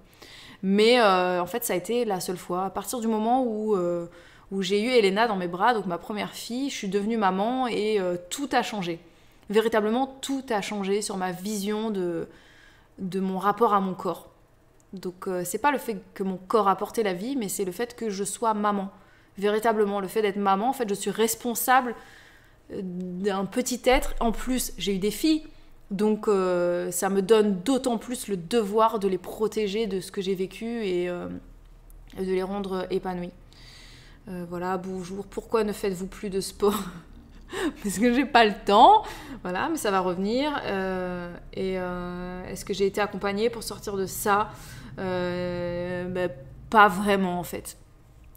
Mais euh, en fait, ça a été la seule fois. À partir du moment où où j'ai eu Elena dans mes bras, donc ma première fille, je suis devenue maman et euh, tout a changé. Véritablement, tout a changé sur ma vision de, mon rapport à mon corps. Donc ce euh, c'est pas le fait que mon corps a porté la vie, mais c'est le fait que je sois maman. Véritablement, le fait d'être maman, en fait, je suis responsable euh, d'un petit être. En plus, j'ai eu des filles, donc ça me donne d'autant plus le devoir de les protéger de ce que j'ai vécu et de les rendre épanouies. Euh, voilà, bonjour, pourquoi ne faites-vous plus de sport Parce que j'ai pas le temps. Voilà, mais ça va revenir. Euh, et euh, est-ce que j'ai été accompagnée pour sortir de ça ben, Pas vraiment en fait.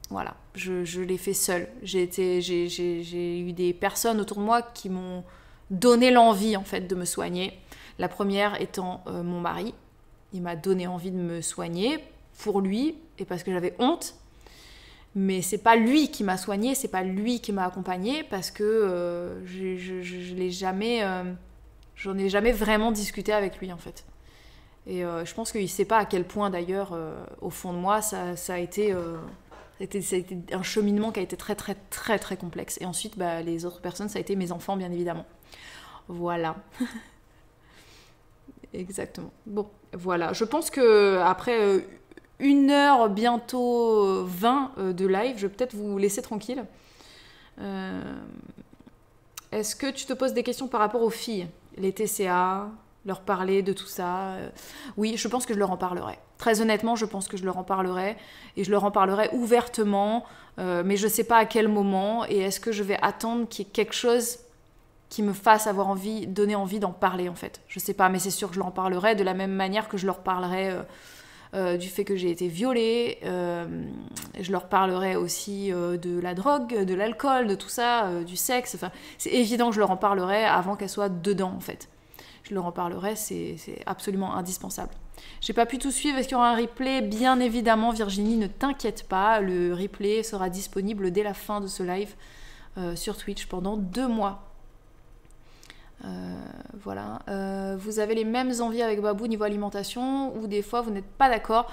Voilà, je, je l'ai fait seule. J'ai, été, j'ai, eu des personnes autour de moi qui m'ont donné l'envie en fait de me soigner. La première étant mon mari. Il m'a donné envie de me soigner pour lui et parce que j'avais honte mais c'est pas lui qui m'a soigné, c'est pas lui qui m'a accompagné parce que euh, je, je, l'ai jamais, euh, j'en ai jamais vraiment discuté avec lui en fait. Et euh, je pense qu'il sait pas à quel point d'ailleurs, au fond de moi, ça, a été, un cheminement qui a été très très très très complexe. Et ensuite, bah, les autres personnes, ça a été mes enfants bien évidemment. Voilà. Exactement. Bon, voilà. Je pense que après une heure bientôt 20 euh, euh, de live. Je vais peut-être vous laisser tranquille. Euh, est-ce que tu te poses des questions par rapport aux filles Les TCA, leur parler de tout ça Oui, je pense que je leur en parlerai. Très honnêtement, je pense que je leur en parlerai. Et je leur en parlerai ouvertement. mais je ne sais pas à quel moment. Et est-ce que je vais attendre qu'il y ait quelque chose qui me fasse avoir envie, donner envie d'en parler en fait. Je ne sais pas, mais c'est sûr que je leur en parlerai de la même manière que je leur parlerai euh, du fait que j'ai été violée. Euh, je leur parlerai aussi euh, de la drogue, de l'alcool, de tout ça, du sexe. c'est évident que je leur en parlerai avant qu'elles soient dedans, en fait. Je leur en parlerai, c'est absolument indispensable. J'ai pas pu tout suivre, est-ce qu'il y aura un replay Bien évidemment, Virginie, ne t'inquiète pas, le replay sera disponible dès la fin de ce live sur Twitch pendant deux mois. Euh, voilà. Euh, vous avez les mêmes envies avec Babou niveau alimentation ou des fois vous n'êtes pas d'accord.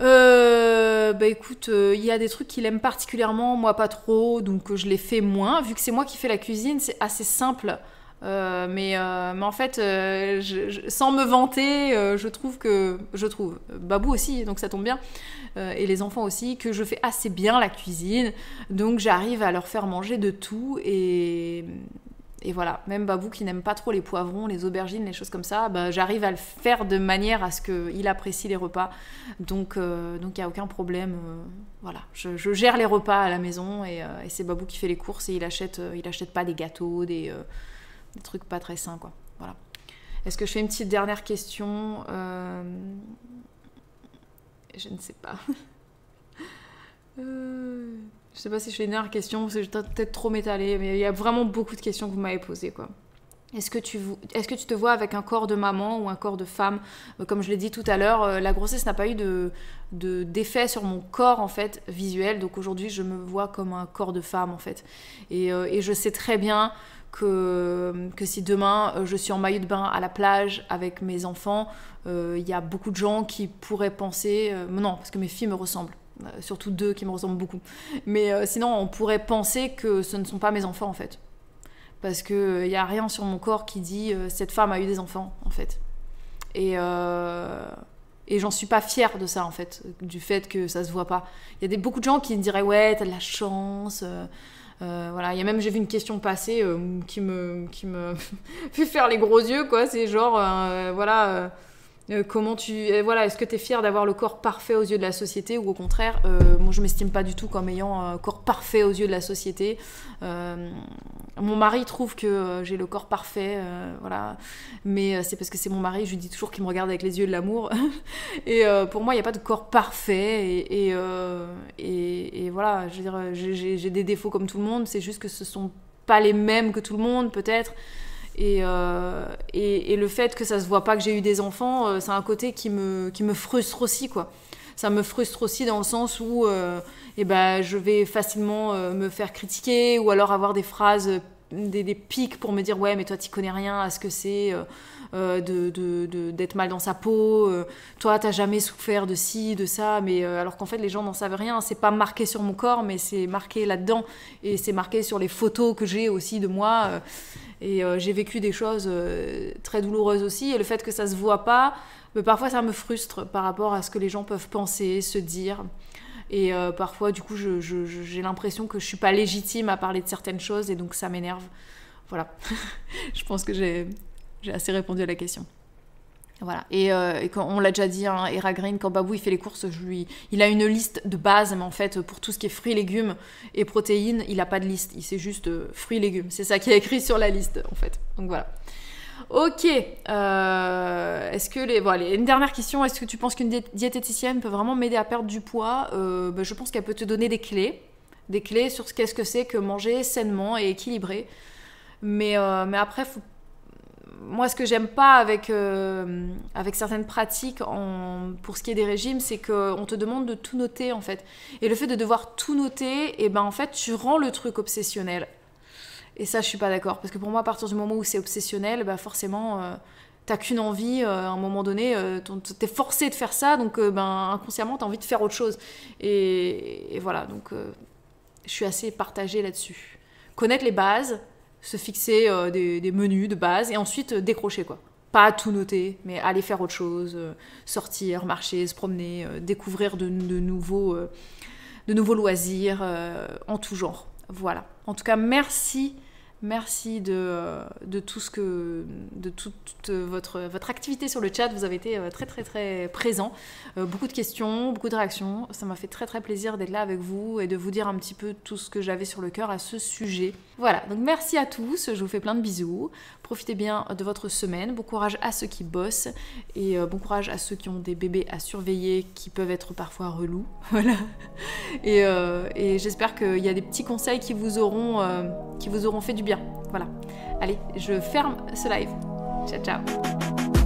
Euh, bah écoute, il y a des trucs qu'il aime particulièrement, moi pas trop, donc je les fais moins. Vu que c'est moi qui fais la cuisine, c'est assez simple. mais, en fait, sans me vanter, je trouve que. Je trouve. Babou aussi, donc ça tombe bien. et les enfants aussi, que je fais assez bien la cuisine. Donc j'arrive à leur faire manger de tout. Et, et voilà, même Babou qui n'aime pas trop les poivrons, les aubergines, les choses comme ça, bah, j'arrive à le faire de manière à ce qu'il apprécie les repas. Donc il euh, n'y a aucun problème. Euh, voilà, je, gère les repas à la maison euh, et, c'est Babou qui fait les courses et il achète, il achète pas des gâteaux, des, trucs pas très sains, quoi. Voilà. Est-ce que je fais une petite dernière question Je ne sais pas. euh... Je sais pas si je fais une dernière question, c'est peut-être trop m'étaler, mais il y a vraiment beaucoup de questions que vous m'avez posées, quoi. Est-ce que, tu, est-ce que tu te vois avec un corps de maman ou un corps de femme euh, Comme je l'ai dit tout à l'heure, euh, la grossesse n'a pas eu de, d'effet sur mon corps en fait visuel. Donc aujourd'hui, je me vois comme un corps de femme en fait. Et, euh, je sais très bien que, que, si demain je suis en maillot de bain à la plage avec mes enfants, il y a beaucoup de gens qui pourraient penser... non, parce que mes filles me ressemblent. Euh, surtout deux qui me ressemblent beaucoup. Mais euh, sinon, on pourrait penser que ce ne sont pas mes enfants en fait. Parce qu'il n'y euh, a rien sur mon corps qui dit cette femme a eu des enfants en fait. Et. Et j'en suis pas fière de ça, en fait, du fait que ça se voit pas. Il y a des, beaucoup de gens qui me diraient Ouais, t'as de la chance. voilà. Il y a même, j'ai vu une question passer qui me, qui me fait faire les gros yeux, quoi. C'est genre Voilà euh, comment tu euh, voilà est-ce que tu es fier d'avoir le corps parfait aux yeux de la société ou au contraire euh, moi je m'estime pas du tout comme ayant un corps parfait aux yeux de la société mon mari trouve que j'ai le corps parfait voilà mais c'est parce que c'est mon mari je lui dis toujours qu'il me regarde avec les yeux de l'amour et pour moi il n'y a pas de corps parfait et voilà je j'ai des défauts comme tout le monde c'est juste que ce sont pas les mêmes que tout le monde peut-être euh, et, et, le fait que ça se voit pas que j'ai eu des enfants, euh, c'est un côté qui me, qui me frustre aussi, quoi. Ça me frustre aussi dans le sens où euh, eh ben, je vais facilement euh, me faire critiquer ou alors avoir des phrases, des, des pics pour me dire Ouais, mais toi, tu connais rien à ce que c'est d'être de, de, mal dans sa peau, toi, t'as jamais souffert de ci, de ça, mais alors qu'en fait, les gens n'en savent rien. C'est pas marqué sur mon corps, mais c'est marqué là-dedans et c'est marqué sur les photos que j'ai aussi de moi. Et euh, j'ai vécu des choses euh, très douloureuses aussi. Et le fait que ça se voit pas, parfois ça me frustre par rapport à ce que les gens peuvent penser, se dire. Et euh, parfois, du coup, j'ai l'impression que je suis pas légitime à parler de certaines choses et donc ça m'énerve. Voilà. je pense que j'ai assez répondu à la question. Voilà. Euh, et, quand, on l'a déjà dit, hein, Hera Green, quand Babou il fait les courses, lui, il a une liste de base, mais en fait, pour tout ce qui est fruits, légumes et protéines, il n'a pas de liste. Il sait juste euh, fruits, légumes. C'est ça qui est écrit sur la liste, en fait. Donc voilà. Ok. Euh, est-ce que les. une dernière question. Est-ce que tu penses qu'une diététicienne peut vraiment m'aider à perdre du poids ben, Je pense qu'elle peut te donner des clés. Des clés sur ce qu'est-ce que c'est que manger sainement et équilibré. Mais, mais après, faut moi, ce que j'aime pas avec, euh, certaines pratiques pour ce qui est des régimes, c'est qu'on te demande de tout noter en fait. Et le fait de devoir tout noter, et eh ben en fait, tu rends le truc obsessionnel. Et ça, je suis pas d'accord. Parce que pour moi, à partir du moment où c'est obsessionnel, bah, forcément, euh, t'as qu'une envie. Euh, à un moment donné, tu t'es forcé de faire ça. Donc, ben, inconsciemment, t'as envie de faire autre chose. et voilà. Donc, je suis assez partagée là-dessus. Connaître les bases, se fixer euh, des, menus de base et ensuite euh, décrocher quoi. Pas tout noter, mais aller faire autre chose, euh, sortir, marcher, se promener, découvrir de, nouveaux, de nouveaux loisirs en tout genre. Voilà. En tout cas, merci, merci de, de tout ce que, de toute, votre, votre activité sur le chat. Vous avez été très très très présent. beaucoup de questions, beaucoup de réactions. Ça m'a fait très très plaisir d'être là avec vous et de vous dire un petit peu tout ce que j'avais sur le cœur à ce sujet. Voilà, donc merci à tous, je vous fais plein de bisous. Profitez bien euh, de votre semaine, bon courage à ceux qui bossent et euh, bon courage à ceux qui ont des bébés à surveiller qui peuvent être parfois relous. Voilà. Euh, et, j'espère qu'il y a des petits conseils qui vous auront, qui vous auront fait du bien. Voilà. Allez, je ferme ce live. Ciao, ciao.